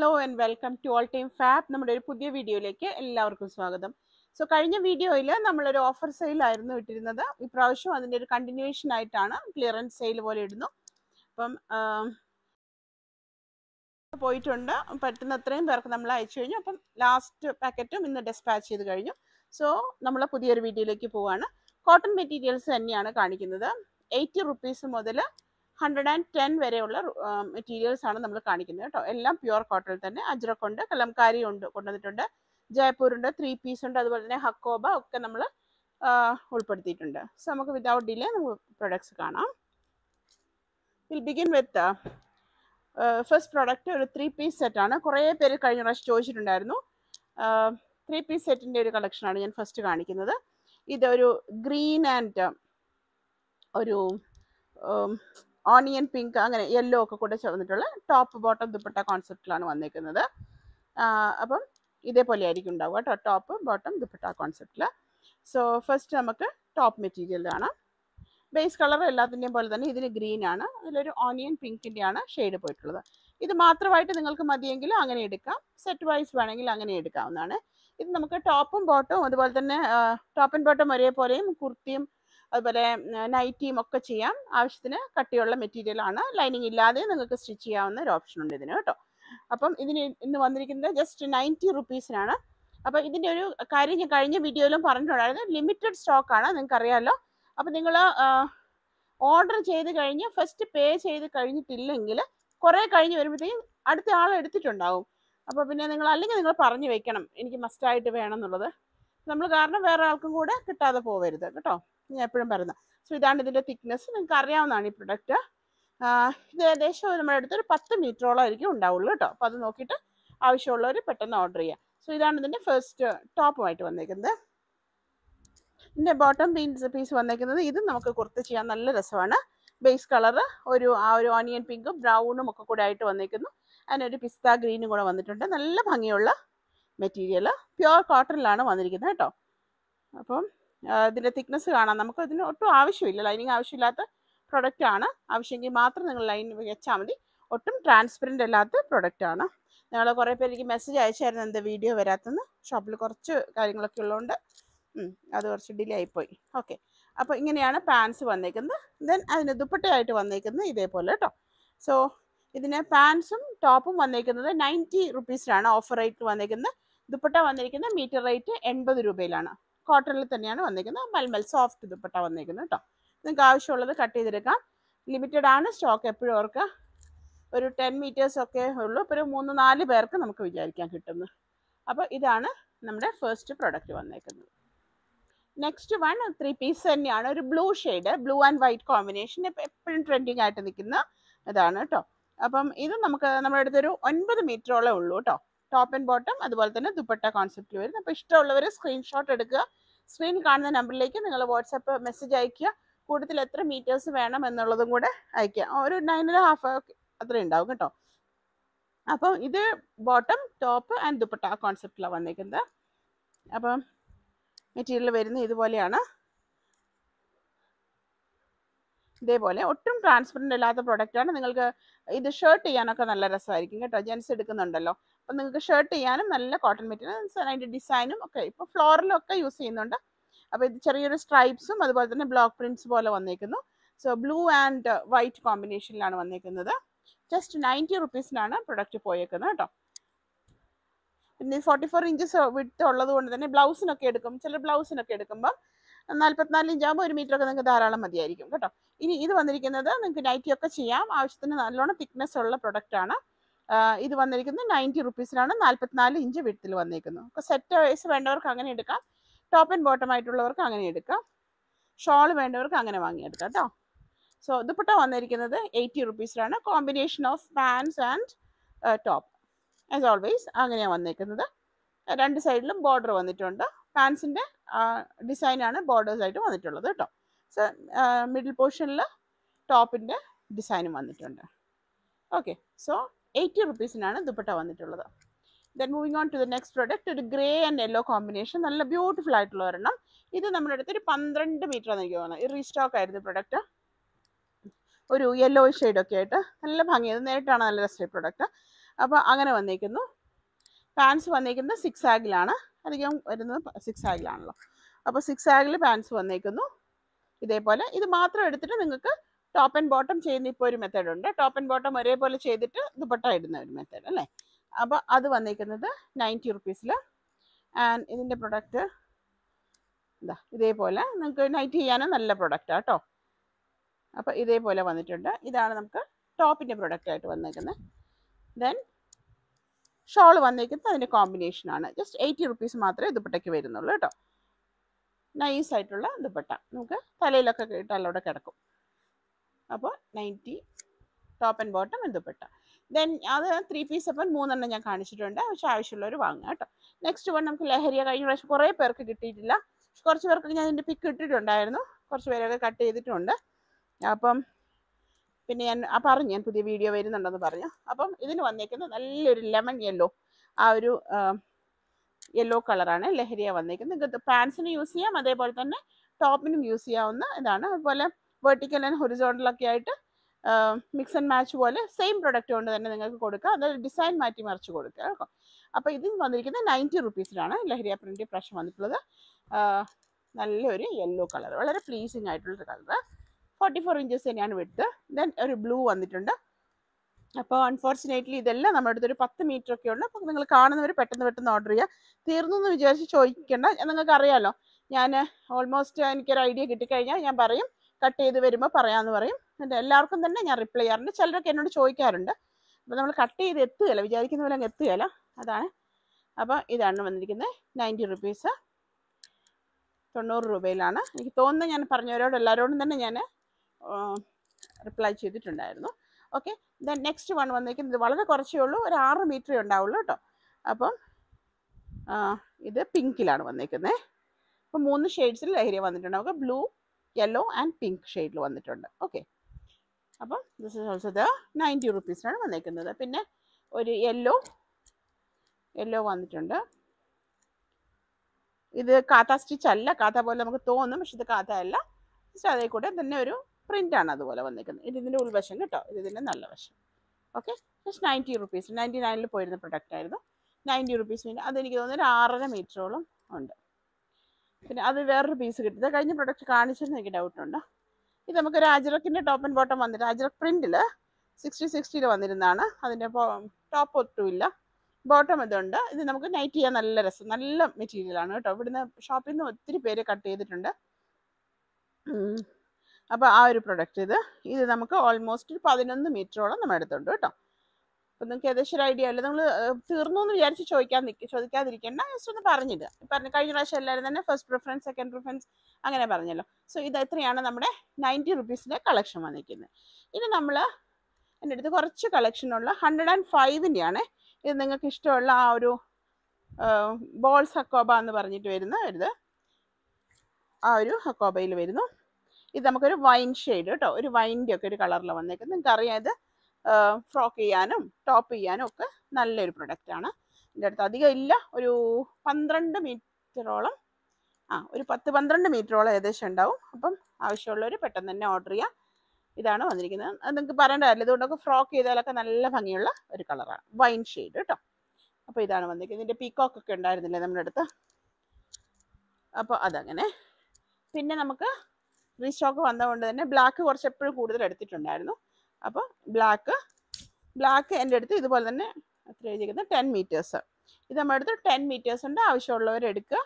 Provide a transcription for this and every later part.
Hello and welcome to all time fab നമ്മുടെ ഒരു പുതിയ വീഡിയോയിലേക്ക് എല്ലാവർക്കും സ്വാഗതം സോ കഴിഞ്ഞ വീഡിയോയിൽ നമ്മളൊരു ഓഫർ സെയിലായിരുന്നു ഇട്ടിരുന്നത് ഇപ്രാവശ്യം അതിൻ്റെ ഒരു കണ്ടിന്യൂവേഷൻ ആയിട്ടാണ് ക്ലിയറൻസ് സെയിൽ പോലെ ഇടുന്നു അപ്പം പോയിട്ടുണ്ട് പറ്റുന്ന അത്രയും പേർക്ക് നമ്മൾ അയച്ചു കഴിഞ്ഞു അപ്പം ലാസ്റ്റ് പാക്കറ്റും ഇന്ന് ഡെസ്പാച്ച് ചെയ്ത് കഴിഞ്ഞു സോ നമ്മൾ പുതിയൊരു വീഡിയോയിലേക്ക് പോവുകയാണ് കോട്ടൺ മെറ്റീരിയൽസ് തന്നെയാണ് കാണിക്കുന്നത് എയ്റ്റി റുപ്പീസ് മുതൽ ഹൺഡ്രഡ് ആൻഡ് ടെൻ വരെയുള്ള മെറ്റീരിയൽസ് ആണ് നമ്മൾ കാണിക്കുന്നത് കേട്ടോ എല്ലാം പ്യുവർ കോട്ടൺ തന്നെ അജ്രക്കുണ്ട് കലംകാരി ഉണ്ട് കൊണ്ടുവന്നിട്ടുണ്ട് ജയ്പൂരുണ്ട് ത്രീ പീസ് ഉണ്ട് അതുപോലെ തന്നെ ഹക്കോബ ഒക്കെ നമ്മൾ ഉൾപ്പെടുത്തിയിട്ടുണ്ട് സോ നമുക്ക് വിതൗട്ട് ഡിലേ നമുക്ക് പ്രൊഡക്ട്സ് കാണാം will begin with first product ഒരു ത്രീ പീസ് സെറ്റാണ് കുറേ പേര് കഴിഞ്ഞ പ്രാവശ്യം ചോദിച്ചിട്ടുണ്ടായിരുന്നു ത്രീ പീസ് സെറ്റിൻ്റെ ഒരു കളക്ഷനാണ് ഞാൻ ഫസ്റ്റ് കാണിക്കുന്നത് ഇതൊരു ഗ്രീൻ ആൻഡ് ഒരു ഓണിയൻ പിങ്ക് അങ്ങനെ യെല്ലോ ഒക്കെ കൂടെ ചേർന്നിട്ടുള്ള ടോപ്പ് ബോട്ടം ദുപ്പട്ട കോൺസെപ്റ്റിലാണ് വന്നിരിക്കുന്നത് അപ്പം ഇതേപോലെ ആയിരിക്കും ഉണ്ടാവുക കേട്ടോ ടോപ്പ് ബോട്ടം ദുപ്പട്ട കോൺസെപ്റ്റിൽ സോ ഫസ്റ്റ് നമുക്ക് ടോപ്പ് മെറ്റീരിയൽ കാണാം ബേസ് കളർ എല്ലാത്തിൻ്റെയും പോലെ തന്നെ ഇതിന് ഗ്രീൻ ആണ് അതിലൊരു ഓണിയൻ പിങ്കിൻ്റെയാണ് ഷെയ്ഡ് പോയിട്ടുള്ളത് ഇത് മാത്രമായിട്ട് നിങ്ങൾക്ക് മതിയെങ്കിൽ അങ്ങനെ എടുക്കാം സെറ്റ് വൈസ് വേണമെങ്കിൽ അങ്ങനെ എടുക്കാവുന്നതാണ് ഇത് നമുക്ക് ടോപ്പും ബോട്ടവും അതുപോലെ തന്നെ ടോപ്പ് ആൻഡ് ബോട്ടം ഒരേപോലെയും കുർത്തിയും അതുപോലെ നൈറ്റിയും ഒക്കെ ചെയ്യാം ആവശ്യത്തിന് കട്ടിയുള്ള മെറ്റീരിയലാണ് ലൈനിങ് ഇല്ലാതെ നിങ്ങൾക്ക് സ്റ്റിച്ച് ചെയ്യാവുന്ന ഒരു ഓപ്ഷൻ ഉണ്ട് ഇതിന് കേട്ടോ അപ്പം ഇതിന് ഇന്ന് വന്നിരിക്കുന്നത് ജസ്റ്റ് നയൻറ്റി റുപ്പീസിനാണ് അപ്പം ഇതിൻ്റെ ഒരു കാര്യം ഞാൻ കഴിഞ്ഞ വീഡിയോയിലും പറഞ്ഞിട്ടുണ്ടായിരുന്നു ലിമിറ്റഡ് സ്റ്റോക്കാണ് നിങ്ങൾക്കറിയാമല്ലോ അപ്പം നിങ്ങൾ ഓർഡർ ചെയ്ത് കഴിഞ്ഞ് ഫസ്റ്റ് പേ ചെയ്ത് കഴിഞ്ഞിട്ടില്ലെങ്കിൽ കുറേ കഴിഞ്ഞ് വരുമ്പോഴത്തേക്കും അടുത്ത ആൾ എടുത്തിട്ടുണ്ടാവും അപ്പോൾ പിന്നെ നിങ്ങൾ അല്ലെങ്കിൽ നിങ്ങൾ പറഞ്ഞു വെക്കണം എനിക്ക് മസ്റ്റായിട്ട് വേണം എന്നുള്ളത് നമ്മൾ കാരണം വേറെ ആൾക്കും കൂടെ കിട്ടാതെ പോവരുത് കേട്ടോ ഞാൻ എപ്പോഴും പറയുന്നത് സോ ഇതാണ് ഇതിൻ്റെ തിക്നെസ് നിങ്ങൾക്ക് അറിയാവുന്നതാണ് ഈ പ്രൊഡക്റ്റ് ഇത് ഏകദേശം നമ്മുടെ അടുത്ത് ഒരു പത്ത് മീറ്ററോളം ആയിരിക്കും ഉണ്ടാവുള്ളൂ കേട്ടോ അപ്പോൾ അത് നോക്കിയിട്ട് ആവശ്യമുള്ളവർ പെട്ടെന്ന് ഓർഡർ ചെയ്യാം സോ ഇതാണ് ഇതിൻ്റെ ഫസ്റ്റ് ടോപ്പുമായിട്ട് വന്നേക്കുന്നത് ഇതിൻ്റെ ബോട്ടം പീൻസ് പീസ് വന്നേക്കുന്നത് ഇത് നമുക്ക് കുർത്ത് ചെയ്യാൻ നല്ല രസമാണ് ബേസ് കളറ് ഒരു ആ ഒരു ഓണിയൻ പിങ്കും ബ്രൗണും ഒക്കെ കൂടെ ആയിട്ട് വന്നേക്കുന്നു അതിനൊരു പിസ്ത ഗ്രീനും കൂടെ വന്നിട്ടുണ്ട് നല്ല ഭംഗിയുള്ള മെറ്റീരിയൽ പ്യുവർ കോട്ടണിലാണ് വന്നിരിക്കുന്നത് കേട്ടോ അപ്പം ഇതിൻ്റെ തിക്നെസ് കാണാം നമുക്ക് ഇതിന് ഒട്ടും ആവശ്യമില്ല ലൈനിങ് ആവശ്യമില്ലാത്ത പ്രൊഡക്റ്റ് ആണ് ആവശ്യമെങ്കിൽ മാത്രം നിങ്ങൾ ലൈൻ വെച്ചാൽ മതി ഒട്ടും ട്രാൻസ്പെറൻ്റ് അല്ലാത്ത പ്രൊഡക്റ്റ് ആണ് ഞങ്ങൾ കുറേ പേര് എനിക്ക് മെസ്സേജ് അയച്ചായിരുന്നു എന്താ വീഡിയോ വരാത്തെന്ന് ഷോപ്പിൽ കുറച്ച് കാര്യങ്ങളൊക്കെ ഉള്ളതുകൊണ്ട് അത് കുറച്ച് ഡിലേ ആയിപ്പോയി ഓക്കെ അപ്പോൾ ഇങ്ങനെയാണ് പാൻസ് വന്നേക്കുന്നത് ദെൻ അതിന് ദുപ്പട്ടയായിട്ട് വന്നേക്കുന്നത് ഇതേപോലെ കേട്ടോ സോ ഇതിന് പാൻസും ടോപ്പും വന്നേക്കുന്നത് നയൻറ്റി റുപ്പീസിലാണ് ഓഫർ റേറ്റ് വന്നേക്കുന്നത് ദുപ്പട്ട വന്നിരിക്കുന്നത് മീറ്റർ റേറ്റ് എൺപത് രൂപയിലാണ് കോട്ടണിൽ തന്നെയാണ് വന്നിരിക്കുന്നത് മൽമൽ സോഫ്റ്റ് ദുപ്പട്ട വന്നിരിക്കുന്നത് കേട്ടോ നിങ്ങൾക്ക് ആവശ്യമുള്ളത് കട്ട് ചെയ്തെടുക്കാം ലിമിറ്റഡ് ആണ് സ്റ്റോക്ക് എപ്പോഴും അവർക്ക് ഒരു ടെൻ മീറ്റേഴ്സൊക്കെ ഉള്ളൂ അപ്പോൾ ഒരു മൂന്ന് നാല് പേർക്ക് നമുക്ക് വിചാരിക്കാൻ കിട്ടുന്നു അപ്പോൾ ഇതാണ് നമ്മുടെ ഫസ്റ്റ് പ്രോഡക്റ്റ് വന്നേക്കുന്നത് നെക്സ്റ്റ് വൺ ത്രീ പീസ് തന്നെയാണ് ഒരു blue shade blue and white combination എപ്പോഴും ട്രെൻഡിങ് ആയിട്ട് നിൽക്കുന്ന ഇതാണ് കേട്ടോ അപ്പം ഇത് നമുക്ക് നമ്മുടെ അടുത്തൊരു ഒൻപത് മീറ്ററോളം ഉള്ളൂ കേട്ടോ ടോപ്പ് ആൻഡ് ബോട്ടം അതുപോലെ തന്നെ ദുപ്പട്ട കോൺസെപ്റ്റിൽ വരുന്നു അപ്പോൾ ഇഷ്ടമുള്ളവർ സ്ക്രീൻഷോട്ട് എടുക്കുക സ്ക്രീനിൽ കാണുന്ന നമ്പറിലേക്ക് നിങ്ങൾ വാട്സപ്പ് മെസ്സേജ് അയക്കുക കൂടുതൽ എത്ര മീറ്റേഴ്സ് വേണം എന്നുള്ളതും കൂടെ അയക്കുക ഒരു നയൻ ആൻഡ് ഹാഫ് അത്രയും ഉണ്ടാവും കേട്ടോ അപ്പം ഇത് ബോട്ടം ടോപ്പ് ആൻഡ് ദുപ്പട്ട ആ കോൺസെപ്റ്റിലാണ് വന്നിരിക്കുന്നത് അപ്പം മെറ്റീരിയൽ വരുന്ന ഇതുപോലെയാണ് ഇതേപോലെ ഒട്ടും ട്രാൻസ്പെറൻ്റ് അല്ലാത്ത പ്രൊഡക്റ്റാണ് നിങ്ങൾക്ക് ഇത് ഷർട്ട് ചെയ്യാനൊക്കെ നല്ല രസമായിരിക്കും കേട്ടോ ജെൻസ് എടുക്കുന്നുണ്ടല്ലോ അപ്പം നിങ്ങൾക്ക് ഷർട്ട് ചെയ്യാനും നല്ല കോട്ടൺ മെറ്റീരിയൽ അതിൻ്റെ ഡിസൈനും ഒക്കെ ഇപ്പോൾ ഫ്ലോറിലും ഒക്കെ യൂസ് ചെയ്യുന്നുണ്ട് അപ്പോൾ ഇത് ചെറിയൊരു സ്ട്രൈപ്സും അതുപോലെ തന്നെ ബ്ലോക്ക് പ്രിൻറ്റ്സ് പോലെ വന്നേക്കുന്നു സോ ബ്ലൂ ആൻഡ് വൈറ്റ് കോമ്പിനേഷനിലാണ് വന്നേക്കുന്നത് ജസ്റ്റ് നയൻറ്റി റുപ്പീസിനാണ് പ്രൊഡക്റ്റ് പോയേക്കുന്നത് കേട്ടോ പിന്നെ ഫോർട്ടി ഫോർ ഇഞ്ചസ് വിട്ട് ഉള്ളത് കൊണ്ട് തന്നെ ബ്ലൗസിനൊക്കെ എടുക്കും ചില ബ്ലൗസിനൊക്കെ എടുക്കുമ്പം നാൽപ്പത്തിനാല് ഇഞ്ചാകുമ്പോൾ ഒരു മീറ്ററൊക്കെ നിങ്ങൾക്ക് ധാരാളം മതിയായിരിക്കും കേട്ടോ ഇനി ഇത് വന്നിരിക്കുന്നത് നിങ്ങൾക്ക് നൈറ്റിയൊക്കെ ചെയ്യാം ആവശ്യത്തിന് നല്ലോണം തിക്നെസ് ഉള്ള പ്രൊഡക്റ്റാണ് ഇത് വന്നിരിക്കുന്നത് നയൻറ്റി റുപ്പീസിനാണ് നാൽപ്പത്തിനാല് ഇഞ്ച് വിട്ടിൽ വന്നിരിക്കുന്നത് അപ്പോൾ സെറ്റ് വൈസ് വേണ്ടവർക്ക് അങ്ങനെ എടുക്കാം ടോപ്പ് ആൻഡ് ബോട്ടം ആയിട്ടുള്ളവർക്ക് അങ്ങനെ എടുക്കാം ഷോൾ വേണ്ടവർക്ക് അങ്ങനെ വാങ്ങിയെടുക്കാം കേട്ടോ സോ ഇതുപെട്ട വന്നിരിക്കുന്നത് എയ്റ്റി റുപ്പീസിലാണ് combination of pants and top as always അങ്ങനെയാണ് വന്നിരിക്കുന്നത് രണ്ട് സൈഡിലും ബോർഡർ വന്നിട്ടുണ്ട് പാൻസിൻ്റെ ഡിസൈനാണ് ബോർഡേഴ്സായിട്ട് വന്നിട്ടുള്ളത് കേട്ടോ സോ മിഡിൽ പോർഷനിൽ ടോപ്പിൻ്റെ ഡിസൈനും വന്നിട്ടുണ്ട് ഓക്കെ സോ എയ്റ്റി റുപ്പീസിനാണ് ദുപ്പട്ട വന്നിട്ടുള്ളത് then moving on to the next product ഒരു ഗ്രേ ആൻഡ് യെല്ലോ കോമ്പിനേഷൻ നല്ല ബ്യൂട്ടിഫുൾ ആയിട്ടുള്ള ഒരെണ്ണം ഇത് നമ്മുടെ അടുത്ത് ഒരു പന്ത്രണ്ട് മീറ്റർ എന്ന് എനിക്ക് തോന്നുന്നത് റീസ്റ്റോക്ക് ആയിരുന്നു പ്രൊഡക്റ്റ് ഒരു യെല്ലോ ഒക്കെ ആയിട്ട് നല്ല ഭംഗിയത് നേരിട്ടാണ് നല്ല രസമായി പ്രൊഡക്റ്റ് അപ്പോൾ അങ്ങനെ വന്നേക്കുന്നു പാൻസ് വന്നേക്കുന്നത് സിക്സ് ആഗിലാണ് അധികം വരുന്നത് സിക്സ് ആഗിലാണല്ലോ അപ്പോൾ സിക്സ് ആഗിൽ പാൻസ് വന്നേക്കുന്നു ഇതേപോലെ ഇത് മാത്രം എടുത്തിട്ട് നിങ്ങൾക്ക് ടോപ്പ് ആൻഡ് ബോട്ടം ചെയ്യുന്ന ഇപ്പോൾ ഒരു മെത്തേഡ് ഉണ്ട് ടോപ്പ് ആൻഡ് ബോട്ടം ഒരേപോലെ ചെയ്തിട്ട് ദുപ്പട്ട ഇടുന്ന ഒരു മെത്തേഡ് അല്ലേ അപ്പോൾ അത് വന്നിരിക്കുന്നത് നയൻറ്റി റുപ്പീസിൽ ആൻഡ് ഇതിൻ്റെ പ്രൊഡക്റ്റ് എന്താ ഇതേപോലെ നിങ്ങൾക്ക് നൈറ്റ് ചെയ്യാനും നല്ല പ്രൊഡക്റ്റാണ് കേട്ടോ അപ്പോൾ ഇതേപോലെ വന്നിട്ടുണ്ട് ഇതാണ് നമുക്ക് ടോപ്പിൻ്റെ പ്രൊഡക്റ്റായിട്ട് വന്നേക്കുന്നത് ദെൻ ഷോള് വന്നേക്കുന്നത് അതിൻ്റെ കോമ്പിനേഷനാണ് ജസ്റ്റ് എയ്റ്റി റുപ്പീസ് മാത്രമേ ദുപ്പട്ടയ്ക്ക് വരുന്നുള്ളൂ കേട്ടോ നൈസായിട്ടുള്ള ദുപ്പട്ട നമുക്ക് തലയിലൊക്കെ ഇട്ടാൽ കിടക്കും അപ്പോൾ നൈൻറ്റി ടോപ്പ് ആൻഡ് ബോട്ടം ഇത് ദെൻ അത് ത്രീ പീസ് അപ്പം മൂന്നെണ്ണം ഞാൻ കാണിച്ചിട്ടുണ്ട് പക്ഷെ ആവശ്യമുള്ളവർ വാങ്ങുക കേട്ടോ നെക്സ്റ്റ് വൺ നമുക്ക് ലഹരിയ കഴിഞ്ഞ പ്രാവശ്യം കുറേ പേർക്ക് കിട്ടിയിട്ടില്ല കുറച്ച് പേർക്ക് ഞാൻ ഇതിൻ്റെ പിക്ക് ഇട്ടിട്ടുണ്ടായിരുന്നു കുറച്ച് പേരൊക്കെ കട്ട് ചെയ്തിട്ടുണ്ട് അപ്പം പിന്നെ ഞാൻ ആ പറഞ്ഞു ഞാൻ പുതിയ വീഡിയോ വരുന്നുണ്ടെന്ന് പറഞ്ഞു അപ്പം ഇതിന് വന്നേക്കുന്നത് നല്ലൊരു ലെമൺ യെല്ലോ ആ ഒരു യെല്ലോ കളറാണ് ലഹരിയ വന്നേക്കുന്നത് പാൻസിന് യൂസ് ചെയ്യാം അതേപോലെ തന്നെ ടോപ്പിനും യൂസ് ചെയ്യാവുന്ന ഇതാണ് അതുപോലെ വെർട്ടിക്കൽ ആൻഡ് ഹൊറിസോണ്ടൽ ഒക്കെ ആയിട്ട് മിക്സ് ആൻഡ് മാച്ച് പോലെ സെയിം പ്രൊഡക്റ്റ് കൊണ്ട് തന്നെ നിങ്ങൾക്ക് കൊടുക്കുക അതായത് ഡിസൈൻ മാറ്റി മറിച്ച് കൊടുക്കുക കേട്ടോ അപ്പോൾ ഇത് വന്നിരിക്കുന്നത് നയൻറ്റി റുപ്പീസിലാണ് ലഹരിയ പ്രിൻ്റ് പ്രശ്നം വന്നിട്ടുള്ളത് നല്ലൊരു യെല്ലോ കളർ വളരെ പ്ലീസിങ് ആയിട്ടുള്ളൊരു കളർ ഫോർട്ടി ഫോർ ഇഞ്ചസ് തന്നെയാണ് വിടുത്ത് ദെൻ ഒരു ബ്ലൂ വന്നിട്ടുണ്ട് അപ്പോൾ അൺഫോർച്ചുനേറ്റ്ലി ഇതെല്ലാം നമ്മുടെ അടുത്തൊരു പത്ത് മീറ്റർ ഒക്കെ ഉള്ളു അപ്പോൾ നിങ്ങൾ കാണുന്നവർ പെട്ടെന്ന് പെട്ടെന്ന് ഓർഡർ ചെയ്യുക തീർന്നു എന്ന് വിചാരിച്ച് ചോദിക്കേണ്ട നിങ്ങൾക്ക് അറിയാമല്ലോ ഞാൻ ഓൾമോസ്റ്റ് എനിക്കൊരു ഐഡിയ കിട്ടിക്കഴിഞ്ഞാൽ ഞാൻ പറയും കട്ട് ചെയ്ത് വരുമ്പോൾ പറയാമെന്ന് പറയും എന്നിട്ട് എല്ലാവർക്കും തന്നെ ഞാൻ റിപ്ലൈ ചെയ്യാറുണ്ട് ചിലരൊക്കെ എന്നോട് ചോദിക്കാറുണ്ട് അപ്പോൾ നമ്മൾ കട്ട് ചെയ്ത് എത്തുകയല്ല വിചാരിക്കുന്ന പോലെ അങ്ങ് എത്തുകയില്ല അതാണ് അപ്പോൾ ഇതാണ് വന്നിരിക്കുന്നത് നയൻറ്റി റുപ്പീസ് തൊണ്ണൂറ് രൂപയിലാണ് എനിക്ക് തോന്നുന്നത് ഞാൻ പറഞ്ഞവരോട് എല്ലാവരോടും തന്നെ ഞാൻ റിപ്ലൈ ചെയ്തിട്ടുണ്ടായിരുന്നു ഓക്കെ ദൻ നെക്സ്റ്റ് വൺ വന്നിരിക്കുന്നത് വളരെ കുറച്ചേ ഉള്ളൂ ഒരു ആറ് മീറ്ററേ ഉണ്ടാവുള്ളൂ കേട്ടോ അപ്പം ഇത് പിങ്കിലാണ് വന്നിരിക്കുന്നത് അപ്പം മൂന്ന് ഷെയ്ഡ്സിൽ ലഹരി വന്നിട്ടുണ്ട് നമുക്ക് ബ്ലൂ യെല്ലോ ആൻഡ് പിങ്ക് ഷെയ്ഡിൽ വന്നിട്ടുണ്ട് ഓക്കെ അപ്പം this is also the ninety റുപ്പീസിനാണ് വന്നിരിക്കുന്നത് പിന്നെ ഒരു യെല്ലോ യെല്ലോ വന്നിട്ടുണ്ട് ഇത് കാത്ത സ്റ്റിച്ച് അല്ല കാത്ത പോലെ നമുക്ക് തോന്നും പക്ഷെ ഇത് കാത്ത അല്ല ജസ്റ്റ് അതേ കൂടെ തന്നെ ഒരു പ്രിൻ്റാണ് അതുപോലെ വന്നിരിക്കുന്നത് ഇത് ഇതിൻ്റെ ഉൾവശം കേട്ടോ ഇത് ഇതിൻ്റെ നല്ല വശം okay just ninety rupees ninety നയനിൽ പോയിരുന്ന പ്രൊഡക്റ്റ് ആയിരുന്നു നയൻറ്റി റുപ്പീസ് അതെനിക്ക് തോന്നുന്നു ഒരു ആറര മീറ്ററോളം ഉണ്ട് പിന്നെ അത് വേറൊരു പീസ് കിട്ടും കഴിഞ്ഞ പ്രൊഡക്റ്റ് കാണിച്ചെന്ന് എനിക്ക് ഡൗട്ടുണ്ട് ഇത് ഒരു അജ്രക്കിൻ്റെ ടോപ്പ് ആൻഡ് ബോട്ടം വന്നിട്ട് അജ്രക് പ്രിൻറ്റിൽ സിക്സ്റ്റി സിക്സ്റ്റിയിൽ വന്നിരുന്നതാണ് അതിൻ്റെ ടോപ്പ് ഒട്ടും ഇല്ല ബോട്ടം ഇതുണ്ട് ഇത് നമുക്ക് നൈറ്റ് ചെയ്യാൻ നല്ല രസം നല്ല മെറ്റീരിയലാണ് കേട്ടോ ഇവിടുന്ന് ഷോപ്പിൽ നിന്ന് ഒത്തിരി പേര് കട്ട് ചെയ്തിട്ടുണ്ട് അപ്പോൾ ആ ഒരു പ്രൊഡക്റ്റ് ഇത് ഇത് നമുക്ക് ഓൾമോസ്റ്റ് ഒരു പതിനൊന്ന് മീറ്ററോളം നമ്മൾ എടുത്തുണ്ട് കേട്ടോ അപ്പൊ നിങ്ങൾക്ക് ഏകദേശം ഒരു ഐഡിയ അല്ല നിങ്ങൾ തീർന്നു എന്ന് വിചാരിച്ച് ചോദിക്കാൻ നിൽക്കുക ചോദിക്കാതിരിക്കേണ്ട ജസ്റ്റ് ഒന്ന് പറഞ്ഞില്ല പറഞ്ഞു കഴിഞ്ഞ പ്രാവശ്യം എല്ലാവരും തന്നെ ഫസ്റ്റ് പ്രിഫറൻസ് സെക്കൻഡ് പ്രിഫറൻസ് അങ്ങനെ പറഞ്ഞല്ലോ സോ ഇത് എത്രയാണ് നമ്മുടെ നയൻറ്റി റുപ്പീസിന്റെ കളക്ഷൻ വന്നിരിക്കുന്നത് ഇനി നമ്മൾ എൻ്റെ അടുത്ത് കുറച്ച് കളക്ഷനുള്ള ഹൺഡ്രഡ് ആൻഡ് ഫൈവിൻ്റെ ആണ് ഇത് നിങ്ങൾക്ക് ഇഷ്ടമുള്ള ആ ഒരു ബോൾ ഹക്കോബ എന്ന് പറഞ്ഞിട്ട് വരുന്ന ഒരു ആ ഒരു ഹക്കോബയിൽ വരുന്നു ഇത് നമുക്കൊരു വൈൻ ഷെയ്ഡ് കേട്ടോ ഒരു വൈൻ്റെ ഒക്കെ ഒരു കളറിൽ വന്നേക്കുന്നത് നിങ്ങൾക്ക് അറിയാം ഇത് ഫ്രോക്ക് ചെയ്യാനും ടോപ്പ് ചെയ്യാനും ഒക്കെ നല്ലൊരു പ്രൊഡക്റ്റാണ് എൻ്റെ അടുത്ത് അധികം ഇല്ല ഒരു പന്ത്രണ്ട് മീറ്ററോളം ആ ഒരു പത്ത് പന്ത്രണ്ട് മീറ്ററോളം ഏകദേശം ഉണ്ടാവും അപ്പം ആവശ്യമുള്ളവർ പെട്ടെന്ന് തന്നെ ഓർഡർ ചെയ്യാം ഇതാണ് വന്നിരിക്കുന്നത് നിങ്ങൾക്ക് പറയേണ്ടതല്ല ഇതുകൊണ്ടൊക്കെ ഫ്രോക്ക് ചെയ്താലൊക്കെ നല്ല ഭംഗിയുള്ള ഒരു കളറാണ് വൈൻ ഷെയ്ഡ് കേട്ടോ അപ്പോൾ ഇതാണ് വന്നിരിക്കുന്നത് ഇതിൻ്റെ പീക്കോക്ക് ഒക്കെ ഉണ്ടായിരുന്നില്ലേ നമ്മുടെ അടുത്ത് അപ്പോൾ അതങ്ങനെ പിന്നെ നമുക്ക് റീസ്റ്റോക്ക് വന്നതുകൊണ്ട് തന്നെ ബ്ലാക്ക് കുറച്ച് എപ്പോഴും കൂടുതൽ എടുത്തിട്ടുണ്ടായിരുന്നു അപ്പോൾ ബ്ലാക്ക് ബ്ലാക്ക് എൻ്റെ അടുത്ത് ഇതുപോലെ തന്നെ എത്ര എഴുതിയിരിക്കുന്നത് ടെൻ മീറ്റേഴ്സ് ഇത് നമ്മുടെ അടുത്ത് ടെൻ മീറ്റേഴ്സ് ഉണ്ട് ആവശ്യമുള്ളവരെടുക്കുക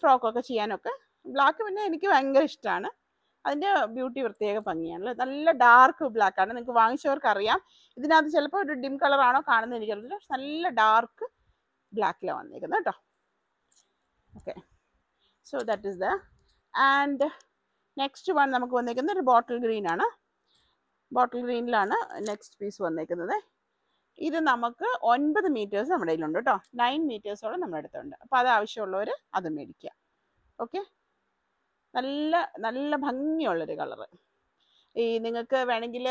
ഫ്രോക്കൊക്കെ ചെയ്യാനൊക്കെ ബ്ലാക്ക് പിന്നെ എനിക്ക് ഭയങ്കര ഇഷ്ടമാണ് അതിൻ്റെ ബ്യൂട്ടി പ്രത്യേക ഭംഗിയാണല്ലോ നല്ല ഡാർക്ക് ബ്ലാക്കാണ് ആണ് നിങ്ങൾക്ക് വാങ്ങിച്ചവർക്ക് അറിയാം ഇതിനകത്ത് ചിലപ്പോൾ ഒരു ഡിം കളറാണോ കാണുന്നത് എനിക്കറിയില്ല നല്ല ഡാർക്ക് ബ്ലാക്കിലാണ് വന്നിരിക്കുന്നത് കേട്ടോ okay so that is the and next one നമുക്ക് വന്നിരിക്കുന്നത് ഒരു ബോട്ടിൽ ഗ്രീനാണ് ബോട്ടിൽ ഗ്രീനിലാണ് നെക്സ്റ്റ് പീസ് വന്നേക്കുന്നത് ഇത് നമുക്ക് ഒൻപത് മീറ്റേഴ്സ് നമ്മുടെ കയ്യിലുണ്ട് കേട്ടോ നയൻ മീറ്റേഴ്സോളം നമ്മുടെ അടുത്തുണ്ട് അപ്പോൾ അത് ആവശ്യമുള്ളവർ അത് മേടിക്കുക ഓക്കെ നല്ല നല്ല ഭംഗിയുള്ളൊരു കളറ് ഈ നിങ്ങൾക്ക് വേണമെങ്കിൽ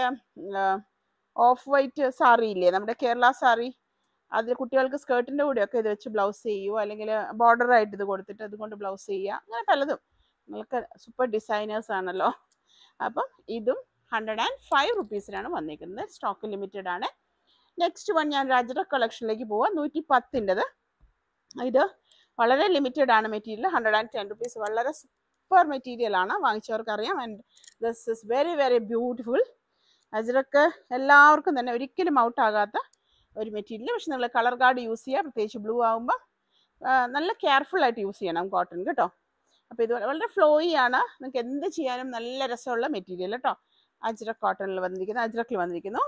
ഓഫ് വൈറ്റ് സാറി ഇല്ലേ നമ്മുടെ കേരള സാറി അതിൽ കുട്ടികൾക്ക് സ്കേർട്ടിൻ്റെ കൂടെയൊക്കെ ഇത് വെച്ച് ബ്ലൗസ് ചെയ്യുമോ അല്ലെങ്കിൽ ബോർഡറായിട്ട് ഇത് കൊടുത്തിട്ട് അതുകൊണ്ട് ബ്ലൗസ് ചെയ്യുക അങ്ങനെ പലതും നിങ്ങൾക്ക് സൂപ്പർ ഡിസൈനേഴ്സ് ആണല്ലോ അപ്പം ഇതും ഹൺഡ്രഡ് ആൻഡ് ഫൈവ് റുപ്പീസിനാണ് വന്നിരിക്കുന്നത് സ്റ്റോക്ക് ലിമിറ്റഡ് ആണ് നെക്സ്റ്റ് വൺ ഞാൻ രാജറ കളക്ഷനിലേക്ക് പോവാം നൂറ്റി പത്തിൻ്റെത് ഇത് വളരെ ലിമിറ്റഡ് ആണ് material hundred and ten rupees വളരെ സൂപ്പർ മെറ്റീരിയൽ ആണ് വാങ്ങിച്ചവർക്കറിയാം and this is very very beautiful ajrak എല്ലാവർക്കും തന്നെ ഒരിക്കലും ഔട്ടാകാത്ത ഒരു മെറ്റീരിയൽ പക്ഷെ നിങ്ങൾ കളർ കാർഡ് യൂസ് ചെയ്യുക പ്രത്യേകിച്ച് ബ്ലൂ ആകുമ്പോൾ നല്ല കെയർഫുൾ ആയിട്ട് യൂസ് ചെയ്യണം കോട്ടൺ കേട്ടോ അപ്പോൾ ഇത് വളരെ ഫ്ലോയി ആണ് നിങ്ങൾക്ക് എന്ത് ചെയ്യാനും നല്ല രസമുള്ള മെറ്റീരിയൽ കേട്ടോ അജ്രക് കോട്ടണിൽ വന്നിരിക്കുന്നു അജ്രക്കിൽ വന്നിരിക്കുന്നു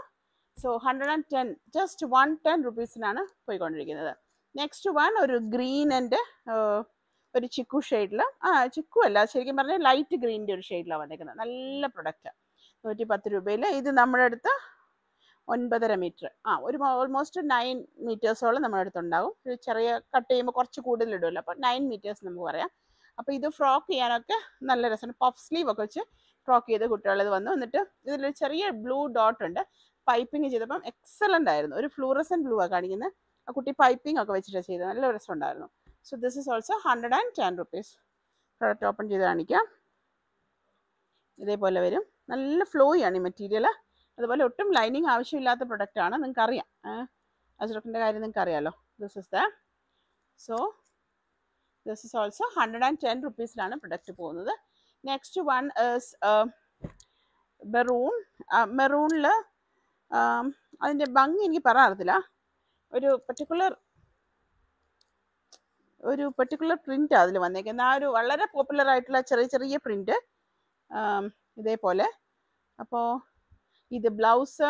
so hundred and ten just one ten റുപ്പീസിനാണ് പോയിക്കൊണ്ടിരിക്കുന്നത് നെക്സ്റ്റ് വൺ ഒരു ഗ്രീൻ ആൻഡ് ഒരു ചിക്കു ഷെയ്ഡിൽ ആ ചിക്കു അല്ല ശരിക്കും പറഞ്ഞാൽ ലൈറ്റ് ഗ്രീനിൻ്റെ ഒരു ഷെയ്ഡിലാണ് വന്നിരിക്കുന്നത് നല്ല പ്രൊഡക്റ്റ് നൂറ്റി പത്ത് രൂപയിൽ ഇത് നമ്മുടെ അടുത്ത് ഒൻപതര മീറ്റർ ആ ഒരു ഓൾമോസ്റ്റ് നയൻ മീറ്റേഴ്സോളം നമ്മുടെ അടുത്തുണ്ടാവും ഒരു ചെറിയ കട്ട് ചെയ്യുമ്പോൾ കുറച്ച് കൂടുതൽ അപ്പോൾ നയൻ മീറ്റേഴ്സ് നമുക്ക് പറയാം അപ്പോൾ ഇത് ഫ്രോക്ക് ചെയ്യാനൊക്കെ നല്ല രസമാണ് പഫ് സ്ലീവ് ഒക്കെ വെച്ച് ഫ്രോക്ക് ചെയ്ത് കുട്ടികളത് വന്നു എന്നിട്ട് ഇതിലൊരു ചെറിയ ബ്ലൂ ഡോട്ട് ഉണ്ട് പൈപ്പിംഗ് ചെയ്തപ്പം എക്സലൻ്റ് ആയിരുന്നു ഒരു ഫ്ലൂറസൻ ബ്ലൂ ആണ് കാണിക്കുന്നത് ആ കുട്ടി പൈപ്പിംഗ് ഒക്കെ വെച്ചിട്ട് ചെയ്തത് നല്ല രസമുണ്ടായിരുന്നു so this is also hundred and ten rupees product open ചെയ്ത് കാണിക്കാം ഇതേപോലെ വരും നല്ല ആണ് ഈ മെറ്റീരിയൽ അതുപോലെ ഒട്ടും ലൈനിങ് ആവശ്യമില്ലാത്ത പ്രൊഡക്റ്റ് ആണ് നിങ്ങൾക്ക് അറിയാം അസുറക്കിൻ്റെ കാര്യം നിങ്ങൾക്ക് അറിയാമല്ലോ this is the so this is also hundred and ten റുപ്പീസിലാണ് പ്രൊഡക്റ്റ് പോകുന്നത് നെക്സ്റ്റ് വൺ ഈസ് മെറൂൺ മെറൂണിൽ അതിൻ്റെ ഭംഗി എനിക്ക് പറയാറില്ല ഒരു പർട്ടിക്കുലർ ഒരു പെർട്ടിക്കുലർ പ്രിൻ്റ് അതിൽ വന്നേക്കുന്നത് ആ ഒരു വളരെ പോപ്പുലർ ആയിട്ടുള്ള ചെറിയ ചെറിയ പ്രിൻ്റ് um, ഇതേപോലെ അപ്പോൾ ഇത് ബ്ലൗസ്